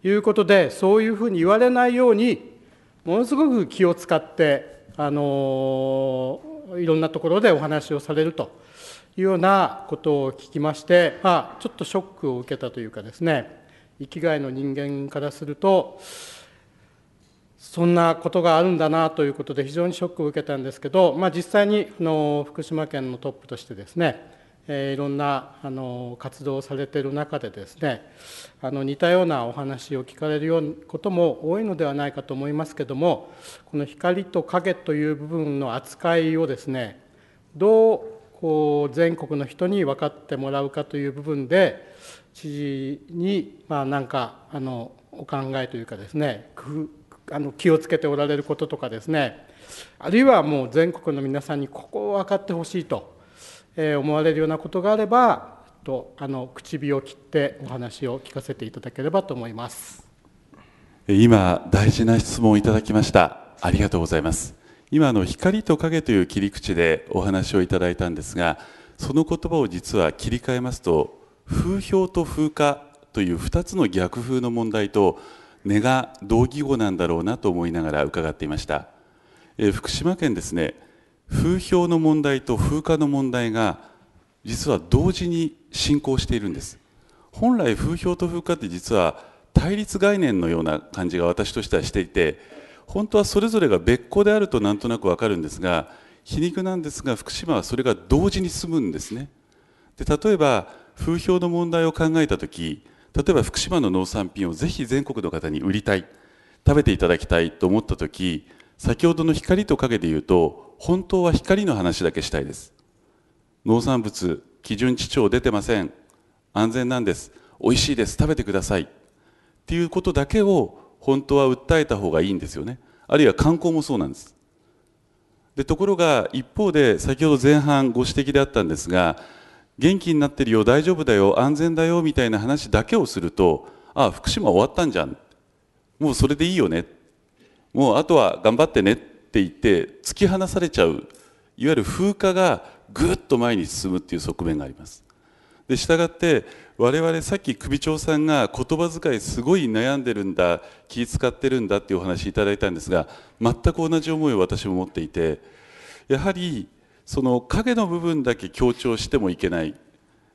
いうことでそういうふうに言われないようにものすごく気を使って、あのー、いろんなところでお話をされるというようなことを聞きまして、まあ、ちょっとショックを受けたというかですね生きがいの人間からするとそんなことがあるんだなということで非常にショックを受けたんですけど、まあ、実際にあの福島県のトップとしてですねえー、いろんなあの活動をされている中でですねあの似たようなお話を聞かれるようなことも多いのではないかと思いますけどもこの光と影という部分の扱いをですねどうこう全国の人に分かってもらうかという部分で知事にまあなんかあのお考えというかですね工夫あの気をつけておられることとかですねあるいはもう全国の皆さんにここを分かってほしいとえ思われるようなことがあればとあの唇を切ってお話を聞かせていただければと思います今大事な質問をいただきましたありがとうございます今の光と影という切り口でお話をいただいたんですがその言葉を実は切り替えますと風評と風化という2つの逆風の問題と根が同義語なんだろうなと思いながら伺っていました、え福島県ですね風評の問題と風化の問題が実は同時に進行しているんです本来風評と風化って実は対立概念のような感じが私としてはしていて本当はそれぞれが別個であるとなんとなくわかるんですが皮肉なんですが福島はそれが同時に進むんですねで例えば風評の問題を考えた時例えば福島の農産品をぜひ全国の方に売りたい食べていただきたいと思った時先ほどの光と影で言うと本当は光の話だけしたいです農産物基準地長出てません安全なんです美味しいです食べてくださいっていうことだけを本当は訴えた方がいいんですよねあるいは観光もそうなんですでところが一方で先ほど前半ご指摘であったんですが元気になってるよ大丈夫だよ安全だよみたいな話だけをするとああ福島終わったんじゃんもうそれでいいよねもうあとは頑張ってねって言って突き放されちゃういわゆる風化がぐっと前に進むっていう側面があります。で従って我々さっき首長さんが言葉遣いすごい悩んでるんだ気使ってるんだっていうお話いただいたんですが全く同じ思いを私も持っていてやはりその影の部分だけ強調してもいけない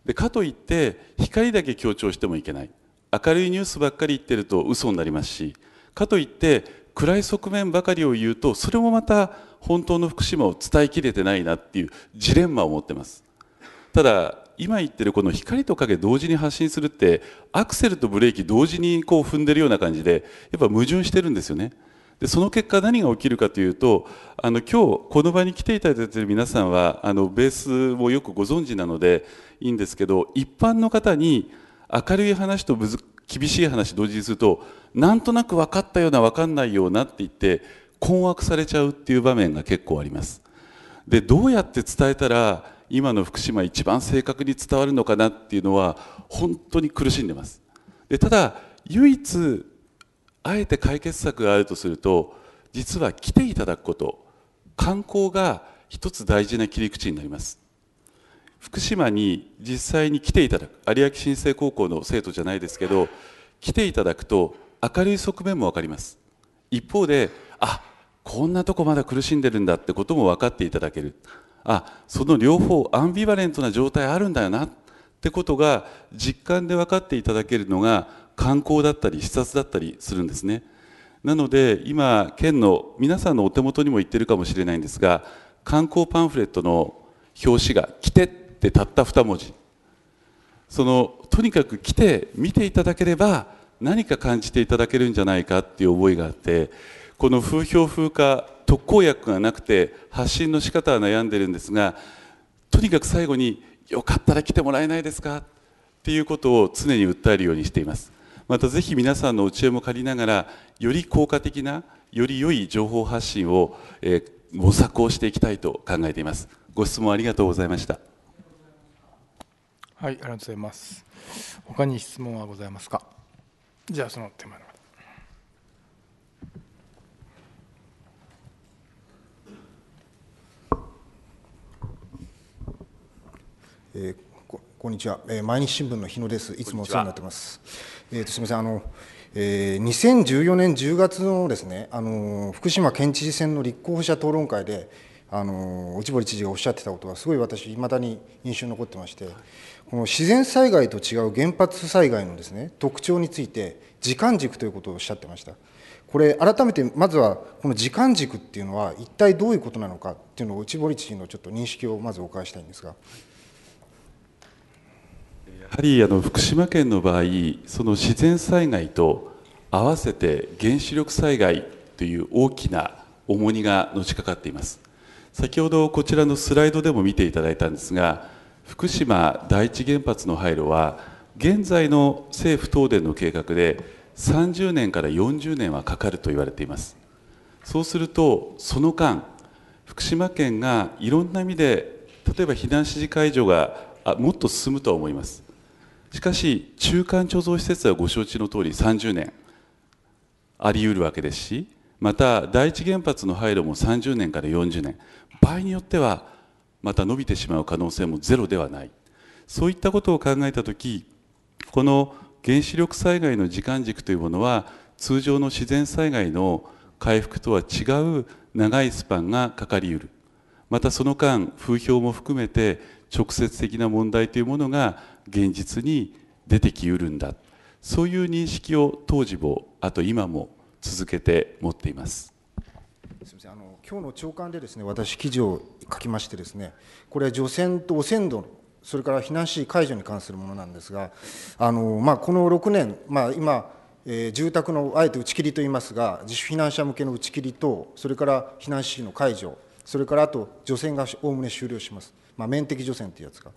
でかといって光だけ強調してもいけない明るいニュースばっかり言ってると嘘になりますしかといって暗い側面ばかりを言うとそれもまた本当の福島を伝えきれてないなっていうジレンマを持ってますただ今言ってるこの光と影同時に発信するってアクセルとブレーキ同時にこう踏んでるような感じでやっぱ矛盾してるんですよねでその結果何が起きるかというとあの今日この場に来ていただいている皆さんはあのベースをよくご存知なのでいいんですけど一般の方に明るい話と厳しい話同時にするとなんとなく分かったような分かんないようなって言って困惑されちゃうっていう場面が結構ありますでどうやって伝えたら今の福島一番正確に伝わるのかなっていうのは本当に苦しんでますでただ唯一あえて解決策があるとすると実は来ていただくこと観光が一つ大事な切り口になります福島に実際に来ていただく有明新生高校の生徒じゃないですけど来ていただくと明るい側面も分かります一方であこんなとこまだ苦しんでるんだってことも分かっていただけるあその両方アンビバレントな状態あるんだよなってことが実感で分かっていただけるのが観光だったり視察だったりするんですねなので今県の皆さんのお手元にも言ってるかもしれないんですが観光パンフレットの表紙が「来て」ってたった2文字そのとにかく来て見ていただければ何か感じていただけるんじゃないかっていう思いがあってこの風評風化特効薬がなくて発信の仕方は悩んでるんですがとにかく最後によかったら来てもらえないですかっていうことを常に訴えるようにしていますまたぜひ皆さんのお知恵も借りながらより効果的なより良い情報発信を、えー、模索をしていきたいと考えていますご質問ありがとうございましたはいありがとうございます他に質問はございますかじゃあその手前の方えー、ここんにちは、えー、毎日新聞の日野です、いつもお世話になってます。えーと、すみませんあの、えー、2014年10月のですねあの福島県知事選の立候補者討論会で、あの内堀知事がおっしゃってたことはすごい私いまだに印象に残ってましてこの自然災害と違う原発災害のですね特徴について時間軸ということをおっしゃってましたこれ改めてまずはこの時間軸っていうのは一体どういうことなのかっていうのを内堀知事のちょっと認識をまずお伺いしたいんですが。やはりあの福島県の場合その自然災害と合わせて原子力災害という大きな重荷がのしかかっています。先ほどこちらのスライドでも見ていただいたんですが福島第一原発の廃炉は現在の政府東電の計画で30年から40年はかかると言われていますそうするとその間福島県がいろんな意味で例えば避難指示解除があもっと進むとは思いますしかし中間貯蔵施設はご承知の通り30年あり得るわけですしまた第一原発の廃炉も30年から40年場合によってはまた伸びてしまう可能性もゼロではないそういったことを考えた時この原子力災害の時間軸というものは通常の自然災害の回復とは違う長いスパンがかかりうるまたその間風評も含めて直接的な問題というものが現実に出てきうるんだそういう認識を当時もあと今も続けて持っています。すみませんあの今日の朝刊でですね私、記事を書きまして、ですねこれ、除染と汚染度、それから避難指示解除に関するものなんですが、あのまあ、この6年、まあ、今、えー、住宅のあえて打ち切りといいますが、自主避難者向けの打ち切りと、それから避難指示の解除、それからあと除染がおおむね終了します、まあ、面的除染というやつが。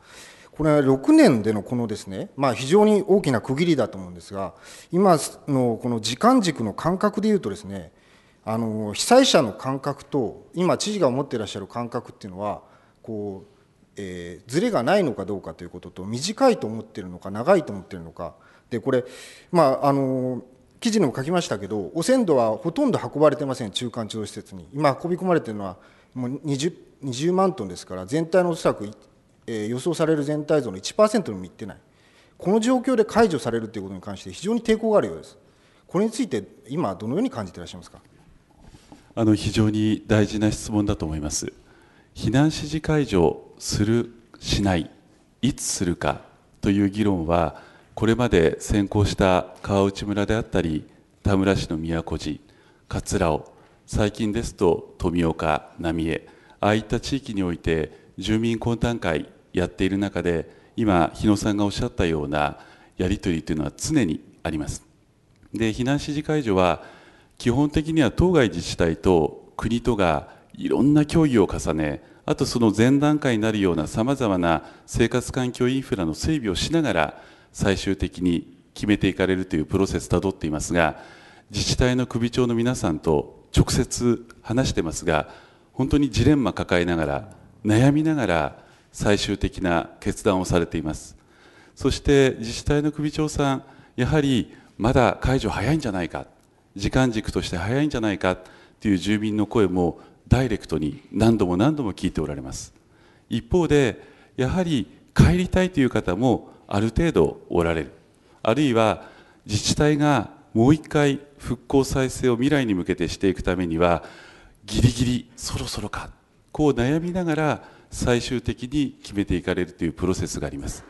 これは6年でのこのですね、まあ、非常に大きな区切りだと思うんですが、今のこの時間軸の感覚でいうとですね、あの被災者の感覚と今知事が思っていらっしゃる感覚っていうのはこう、えー、ずれがないのかどうかということと短いと思ってるのか長いと思ってるのかでこれまああの記事にも書きましたけど汚染土はほとんど運ばれてません中間貯蔵施設に今運び込まれてるのはもう 20, 20万トンですから全体のおそらく、えー、予想される全体像の1%にもいってないこの状況で解除されるということに関して非常に抵抗があるようですこれについて今どのように感じていらっしゃいますかあの非常に大事な質問だと思います避難指示解除するしないいつするかという議論はこれまで先行した川内村であったり田村市の宮古寺桂尾最近ですと富岡浪江ああいった地域において住民懇談会やっている中で今日野さんがおっしゃったようなやり取りというのは常にありますで避難指示解除は基本的には当該自治体と国とがいろんな協議を重ねあとその前段階になるようなさまざまな生活環境インフラの整備をしながら最終的に決めていかれるというプロセスたどっていますが自治体の首長の皆さんと直接話してますが本当にジレンマ抱えながら悩みながら最終的な決断をされていますそして自治体の首長さんやはりまだ解除早いんじゃないか時間軸として早いんじゃないかという住民の声もダイレクトに何度も何度も聞いておられます一方でやはり帰りたいという方もある程度おられるあるいは自治体がもう一回復興再生を未来に向けてしていくためにはギリギリそろそろかこう悩みながら最終的に決めていかれるというプロセスがあります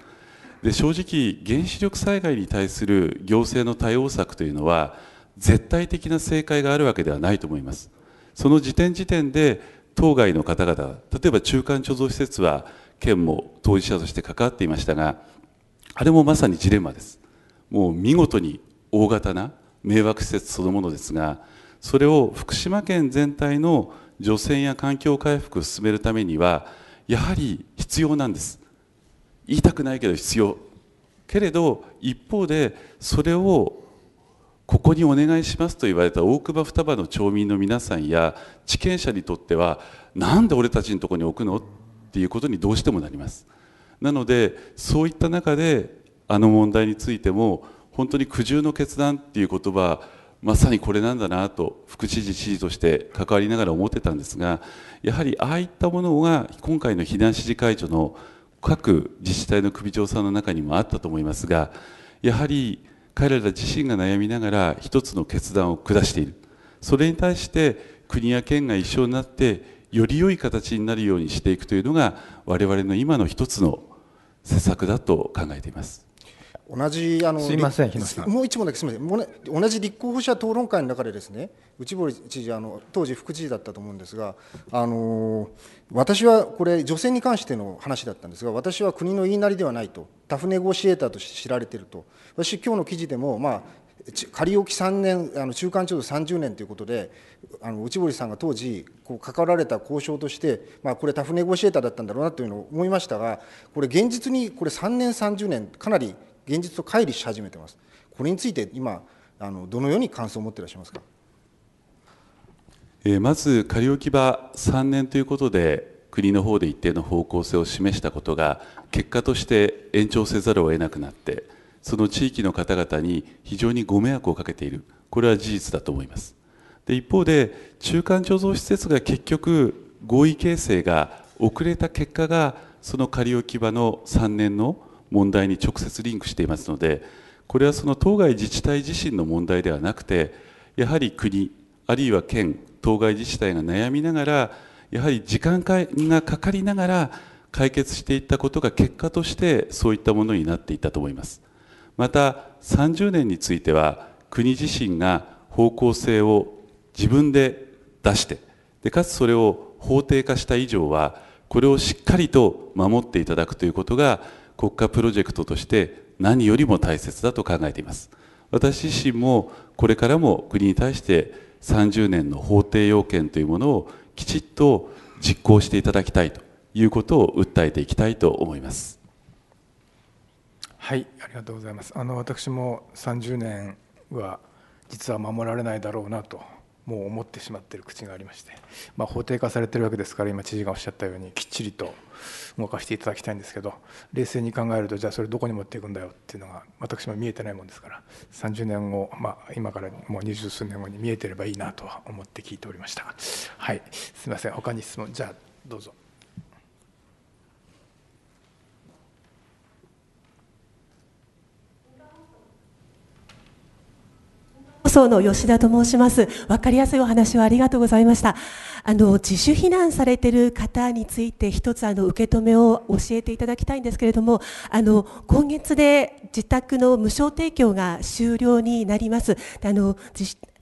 で正直原子力災害に対する行政の対応策というのは絶対的な正解があるわけではないと思いますその時点時点で当該の方々例えば中間貯蔵施設は県も当事者として関わっていましたがあれもまさにジレンマですもう見事に大型な迷惑施設そのものですがそれを福島県全体の除染や環境回復を進めるためにはやはり必要なんです言いたくないけど必要けれど一方でそれをここにお願いしますと言われた大久保双葉の町民の皆さんや地権者にとってはなんで俺たちのとこに置くのっていうことにどうしてもなりますなのでそういった中であの問題についても本当に苦渋の決断っていう言葉まさにこれなんだなと副知事知事として関わりながら思ってたんですがやはりああいったものが今回の避難指示解除の各自治体の首長さんの中にもあったと思いますがやはり彼ら自身が悩みながら一つの決断を下しているそれに対して国や県が一緒になってより良い形になるようにしていくというのが我々の今の一つの施策だと考えています。同じあのすません、もう一問だけすみません、同じ立候補者討論会の中で、ですね内堀知事あの、当時副知事だったと思うんですが、あの私はこれ、女性に関しての話だったんですが、私は国の言いなりではないと、タフネゴシエーターとして知られていると、私、今日の記事でも、まあ、仮置き3年、あの中間調度30年ということで、あの内堀さんが当時、こう関わられた交渉として、まあ、これ、タフネゴシエーターだったんだろうなというのを思いましたが、これ、現実にこれ、3年、30年、かなり現実と乖離し始めてますこれについて今あのどのように感想を持っていらっしゃいますかまず仮置き場3年ということで国の方で一定の方向性を示したことが結果として延長せざるを得なくなってその地域の方々に非常にご迷惑をかけているこれは事実だと思いますで一方で中間貯蔵施設が結局合意形成が遅れた結果がその仮置き場の3年の問題に直接リンクしていますのでこれはその当該自治体自身の問題ではなくてやはり国あるいは県当該自治体が悩みながらやはり時間がかかりながら解決していったことが結果としてそういったものになっていったと思いますまた30年については国自身が方向性を自分で出してでかつそれを法定化した以上はこれをしっかりと守っていただくということが国家プロジェクトとして何よりも大切だと考えています私自身もこれからも国に対して30年の法定要件というものをきちっと実行していただきたいということを訴えていきたいと思いますはいありがとうございますあの私も30年は実は守られないだろうなともう思ってしまってる口がありまして、まあ、法定化されてるわけですから今知事がおっしゃったようにきっちりと動かしていただきたいんですけど冷静に考えるとじゃあそれどこに持っていくんだよっていうのが私も見えてないもんですから30年後、まあ、今からもう二十数年後に見えてればいいなとは思って聞いておりましたはいすみません他に質問じゃあどうぞ。総の吉田と申します。わかりやすいお話をありがとうございました。あの、自主避難されている方について一つあの、受け止めを教えていただきたいんですけれども、あの、今月で自宅の無償提供が終了になります。あの、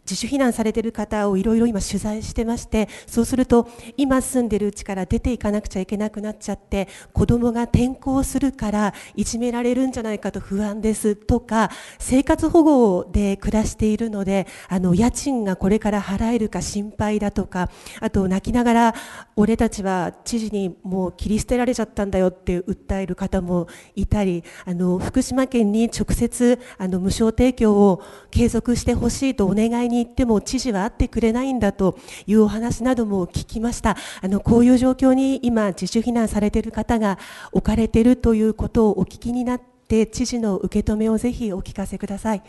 自主避難されてる方をいろいろ今取材してましてそうすると今住んでるうちから出ていかなくちゃいけなくなっちゃって子どもが転校するからいじめられるんじゃないかと不安ですとか生活保護で暮らしているのであの家賃がこれから払えるか心配だとかあと泣きながら俺たちは知事にもう切り捨てられちゃったんだよって訴える方もいたりあの福島県に直接あの無償提供を継続してほしいとお願いにに行っても知事は会ってくれないんだというお話なども聞きましたあのこういう状況に今自主避難されている方が置かれているということをお聞きになって知事の受け止めをぜひお聞かせください。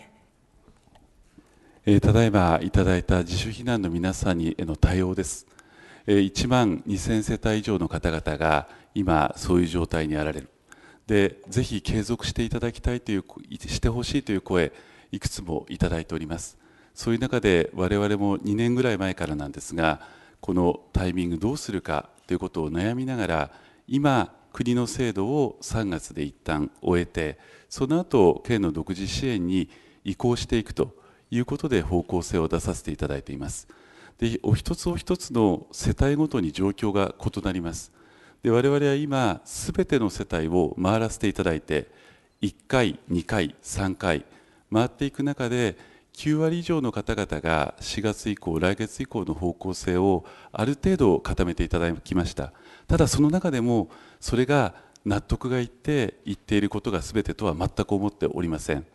えー、ただいまいただいた自主避難の皆さんにへの対応です。えー、1万2000世帯以上の方々が今そういう状態にあられる。でぜひ継続していただきたいというしてほしいという声いくつもいただいております。そういう中で我々も2年ぐらい前からなんですがこのタイミングどうするかということを悩みながら今国の制度を3月で一旦終えてその後県の独自支援に移行していくということで方向性を出させていただいていますでお一つお一つの世帯ごとに状況が異なりますで我々は今すべての世帯を回らせていただいて1回2回3回回っていく中で9割以上の方々が4月以降、来月以降の方向性をある程度固めていただきました、ただその中でも、それが納得がいって言っていることがすべてとは全く思っておりません。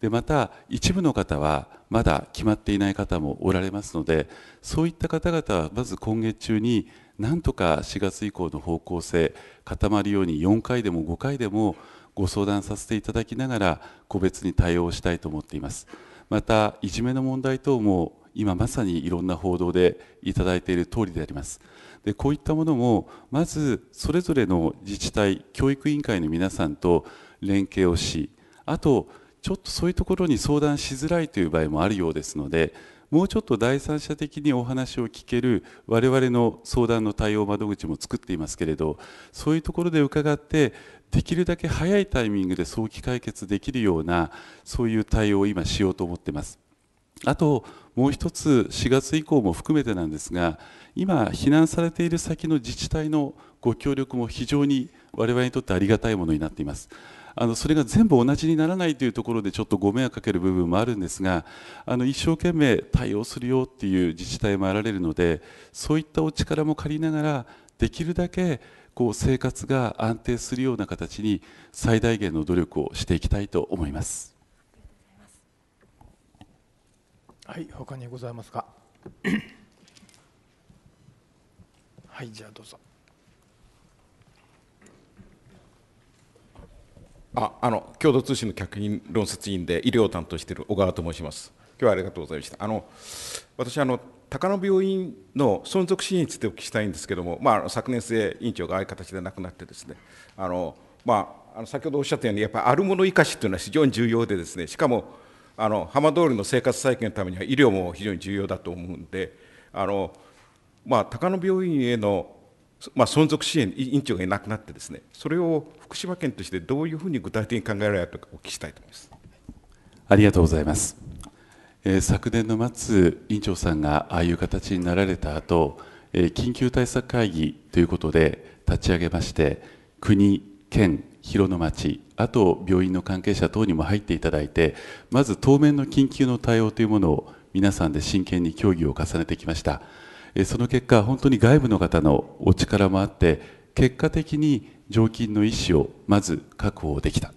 でまた一部の方はまだ決まっていない方もおられますのでそういった方々はまず今月中になんとか4月以降の方向性固まるように4回でも5回でもご相談させていただきながら個別に対応したいと思っています。またいじめの問題等も今まさにいろんな報道でいただいている通りでありますでこういったものもまずそれぞれの自治体教育委員会の皆さんと連携をしあとちょっとそういうところに相談しづらいという場合もあるようですのでもうちょっと第三者的にお話を聞ける我々の相談の対応窓口も作っていますけれどそういうところで伺ってできるだけ早いタイミングで早期解決できるようなそういう対応を今しようと思っています。あともう一つ4月以降も含めてなんですが今避難されている先の自治体のご協力も非常に我々にとってありがたいものになっています。あのそれが全部同じにならないというところでちょっとご迷惑かける部分もあるんですがあの一生懸命対応するよっていう自治体もあられるのでそういったお力も借りながらできるだけこう生活が安定するような形に最大限の努力をしていきたいと思います。はい、他にございますか。はい、じゃあどうぞ。ああの共同通信の客員論説委員で医療を担当している小川と申します。今日はありがとうございました。あの私あの高野病院の存続支援についてお聞きしたいんですけども、まあ、昨年末、委員長がああいう形で亡くなってですね、あのまあ、あの先ほどおっしゃったように、やっぱりあるもの生かしというのは非常に重要でですね、しかもあの浜通りの生活再建のためには医療も非常に重要だと思うんで、あのまあ、高野病院へのまあ、存続支援委員長がいなくなってですねそれを福島県としてどういうふうに具体的に考えられたかお聞きしたいと思いますありがとうございます、えー、昨年の末委員長さんがああいう形になられた後、えー、緊急対策会議ということで立ち上げまして国県広野町あと病院の関係者等にも入っていただいてまず当面の緊急の対応というものを皆さんで真剣に協議を重ねてきました。えその結果本当に外部の方のお力もあって結果的に常勤の医師をまず確保できた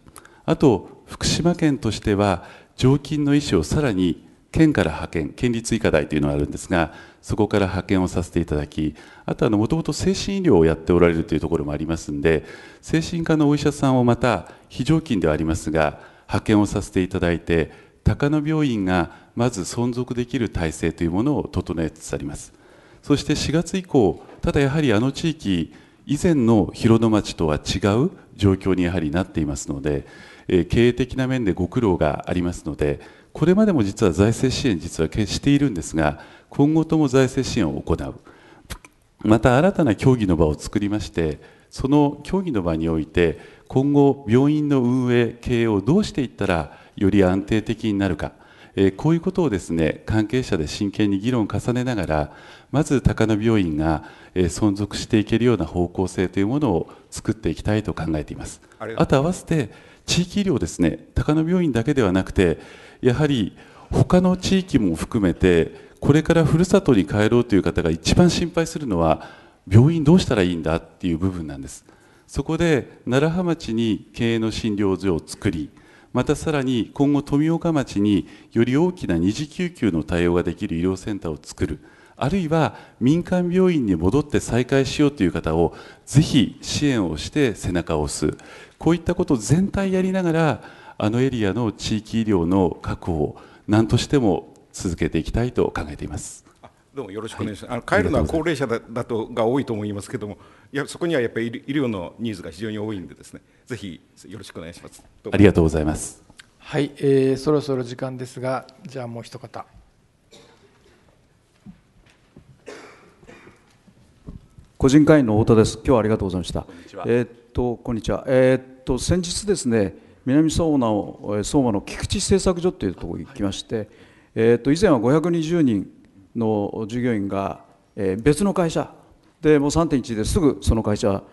あと福島県としては常勤の医師をさらに県から派遣県立医科大というのがあるんですがそこから派遣をさせていただきあとはもともと精神医療をやっておられるというところもありますんで精神科のお医者さんをまた非常勤ではありますが派遣をさせていただいて高野病院がまず存続できる体制というものを整えつつありますそして4月以降、ただやはりあの地域、以前の広野町とは違う状況にやはりなっていますので、え経営的な面でご苦労がありますので、これまでも実は財政支援、実は決しているんですが、今後とも財政支援を行う、また新たな協議の場を作りまして、その協議の場において、今後、病院の運営、経営をどうしていったら、より安定的になるか。えー、こういうことをですね関係者で真剣に議論を重ねながらまず高野病院が、えー、存続していけるような方向性というものを作っていきたいと考えていますあと合わせて地域医療ですね高野病院だけではなくてやはり他の地域も含めてこれからふるさとに帰ろうという方が一番心配するのは病院どうしたらいいんだっていう部分なんですそこで楢葉町に経営の診療所を作りまたさらに今後富岡町により大きな二次救急の対応ができる医療センターを作るあるいは民間病院に戻って再開しようという方をぜひ支援をして背中を押すこういったことを全体やりながらあのエリアの地域医療の確保を何としても続けていきたいと考えています。どうもよろしくお願いします。はい、帰るのは高齢者だとが多いと思いますけども、いやそこにはやっぱり医療のニーズが非常に多いんでですね。ぜひよろしくお願いします。ありがとうございます。はい、えー、そろそろ時間ですが、じゃあもう一方。個人会員の太田です。今日はありがとうございました。えー、っとこんにちは。えー、っと先日ですね、南相馬の相馬の菊池製作所というところに行きまして、はい、えー、っと以前は520人の従業員が、えー、別の会社でもう3.1ですぐその会社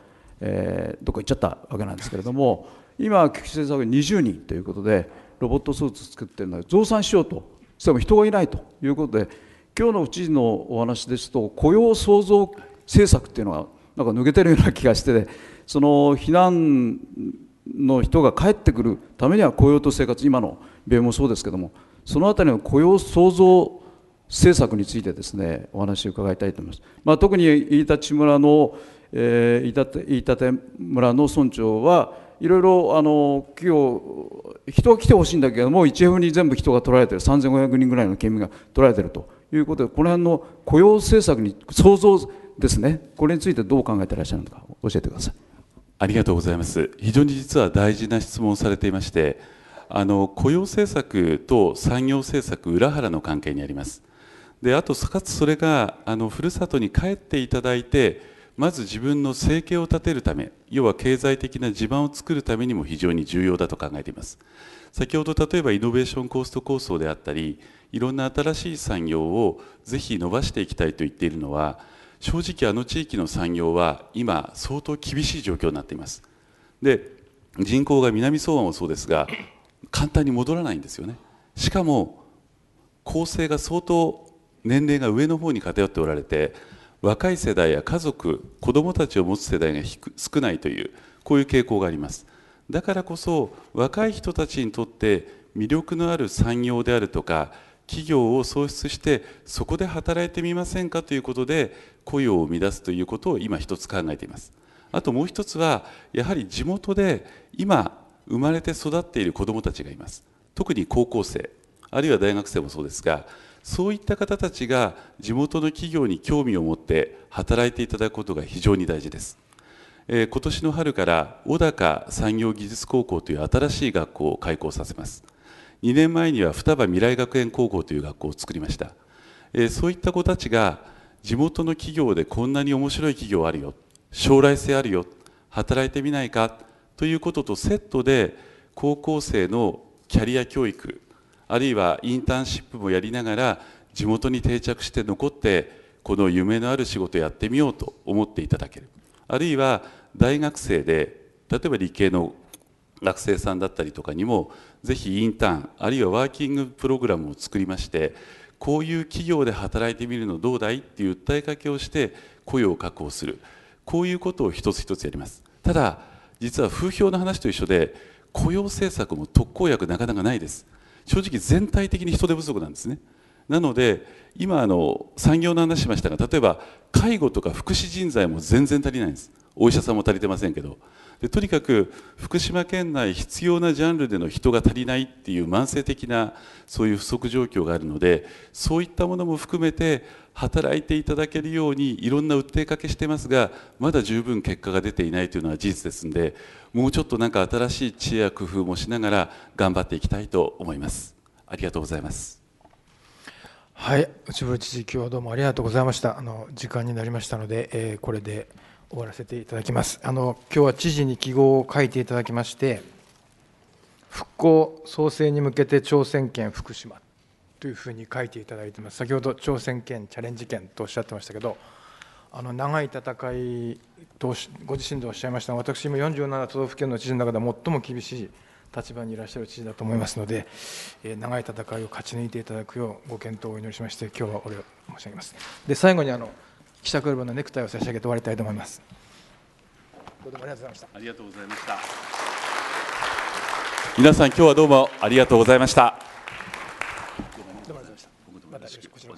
えー、どこか行っちゃったわけなんですけれども今菊池先生は20人ということでロボットスーツ作ってるので増産しようとしかも人がいないということで今日の知事のお話ですと雇用創造政策っていうのがなんか抜けてるような気がしてその避難の人が帰ってくるためには雇用と生活今の米もそうですけどもそのあたりの雇用創造政策についてですねお話を伺いたいと思います。まあ、特に飯田千村のえー、飯舘村の村長はいろいろあの企業人は来てほしいんだけども 1F に全部人が取られてる3500人ぐらいの県民が取られてるということでこの辺の雇用政策に想像ですねこれについてどう考えてらっしゃるのか教えてくださいありがとうございます非常に実は大事な質問をされていましてあの雇用政策と産業政策裏腹の関係にありますであとかつそれがあのふるさとに帰っていただいてまず自分の生計を立てるため要は経済的な地盤を作るためにも非常に重要だと考えています先ほど例えばイノベーションコースト構想であったりいろんな新しい産業をぜひ伸ばしていきたいと言っているのは正直あの地域の産業は今相当厳しい状況になっていますで人口が南相馬もそうですが簡単に戻らないんですよねしかも構成が相当年齢が上の方に偏っておられて若い世代や家族子どもたちを持つ世代が少ないというこういう傾向がありますだからこそ若い人たちにとって魅力のある産業であるとか企業を創出してそこで働いてみませんかということで雇用を生み出すということを今一つ考えていますあともう一つはやはり地元で今生まれて育っている子どもたちがいます特に高校生あるいは大学生もそうですがそういった方たちが地元の企業に興味を持って働いていただくことが非常に大事です。えー、今年の春から小高産業技術高校という新しい学校を開校させます。2年前には双葉未来学園高校という学校を作りました。えー、そういった子たちが地元の企業でこんなに面白い企業あるよ、将来性あるよ、働いてみないかということとセットで高校生のキャリア教育あるいはインターンシップもやりながら地元に定着して残ってこの夢のある仕事やってみようと思っていただけるあるいは大学生で例えば理系の学生さんだったりとかにもぜひインターンあるいはワーキングプログラムを作りましてこういう企業で働いてみるのどうだいっていう訴えかけをして雇用を確保するこういうことを一つ一つやりますただ実は風評の話と一緒で雇用政策も特効薬なかなかないです正直全体的に人手不足なんですね。なので今あの産業の話しましたが例えば介護とか福祉人材も全然足りないんですお医者さんも足りてませんけどでとにかく福島県内必要なジャンルでの人が足りないっていう慢性的なそういう不足状況があるのでそういったものも含めて働いていただけるようにいろんな訴えかけしてますがまだ十分結果が出ていないというのは事実ですのでもうちょっとなんか新しい知恵や工夫もしながら頑張っていきたいと思います。ありがとうございます。はい、内堀知事、今日はどうもありがとうございました。あの時間になりましたので、えー、これで。終わらせていただきますあの今日は知事に記号を書いていただきまして復興創生に向けて挑戦権福島というふうに書いていただいてます先ほど挑戦権チャレンジ権とおっしゃってましたけどあの長い戦いとご自身でおっしゃいましたが私も47都道府県の知事の中で最も厳しい立場にいらっしゃる知事だと思いますので、え長い戦いを勝ち抜いていただくようご検討をお祈りしまして今日はお礼を申し上げます。で最後にあの記者クラブのネクタイを差し上げて終わりたいと思います。どうもありがとうございました。ありがとうございました。皆さん今日はどうもありがとうございました。どうもありがとうございました。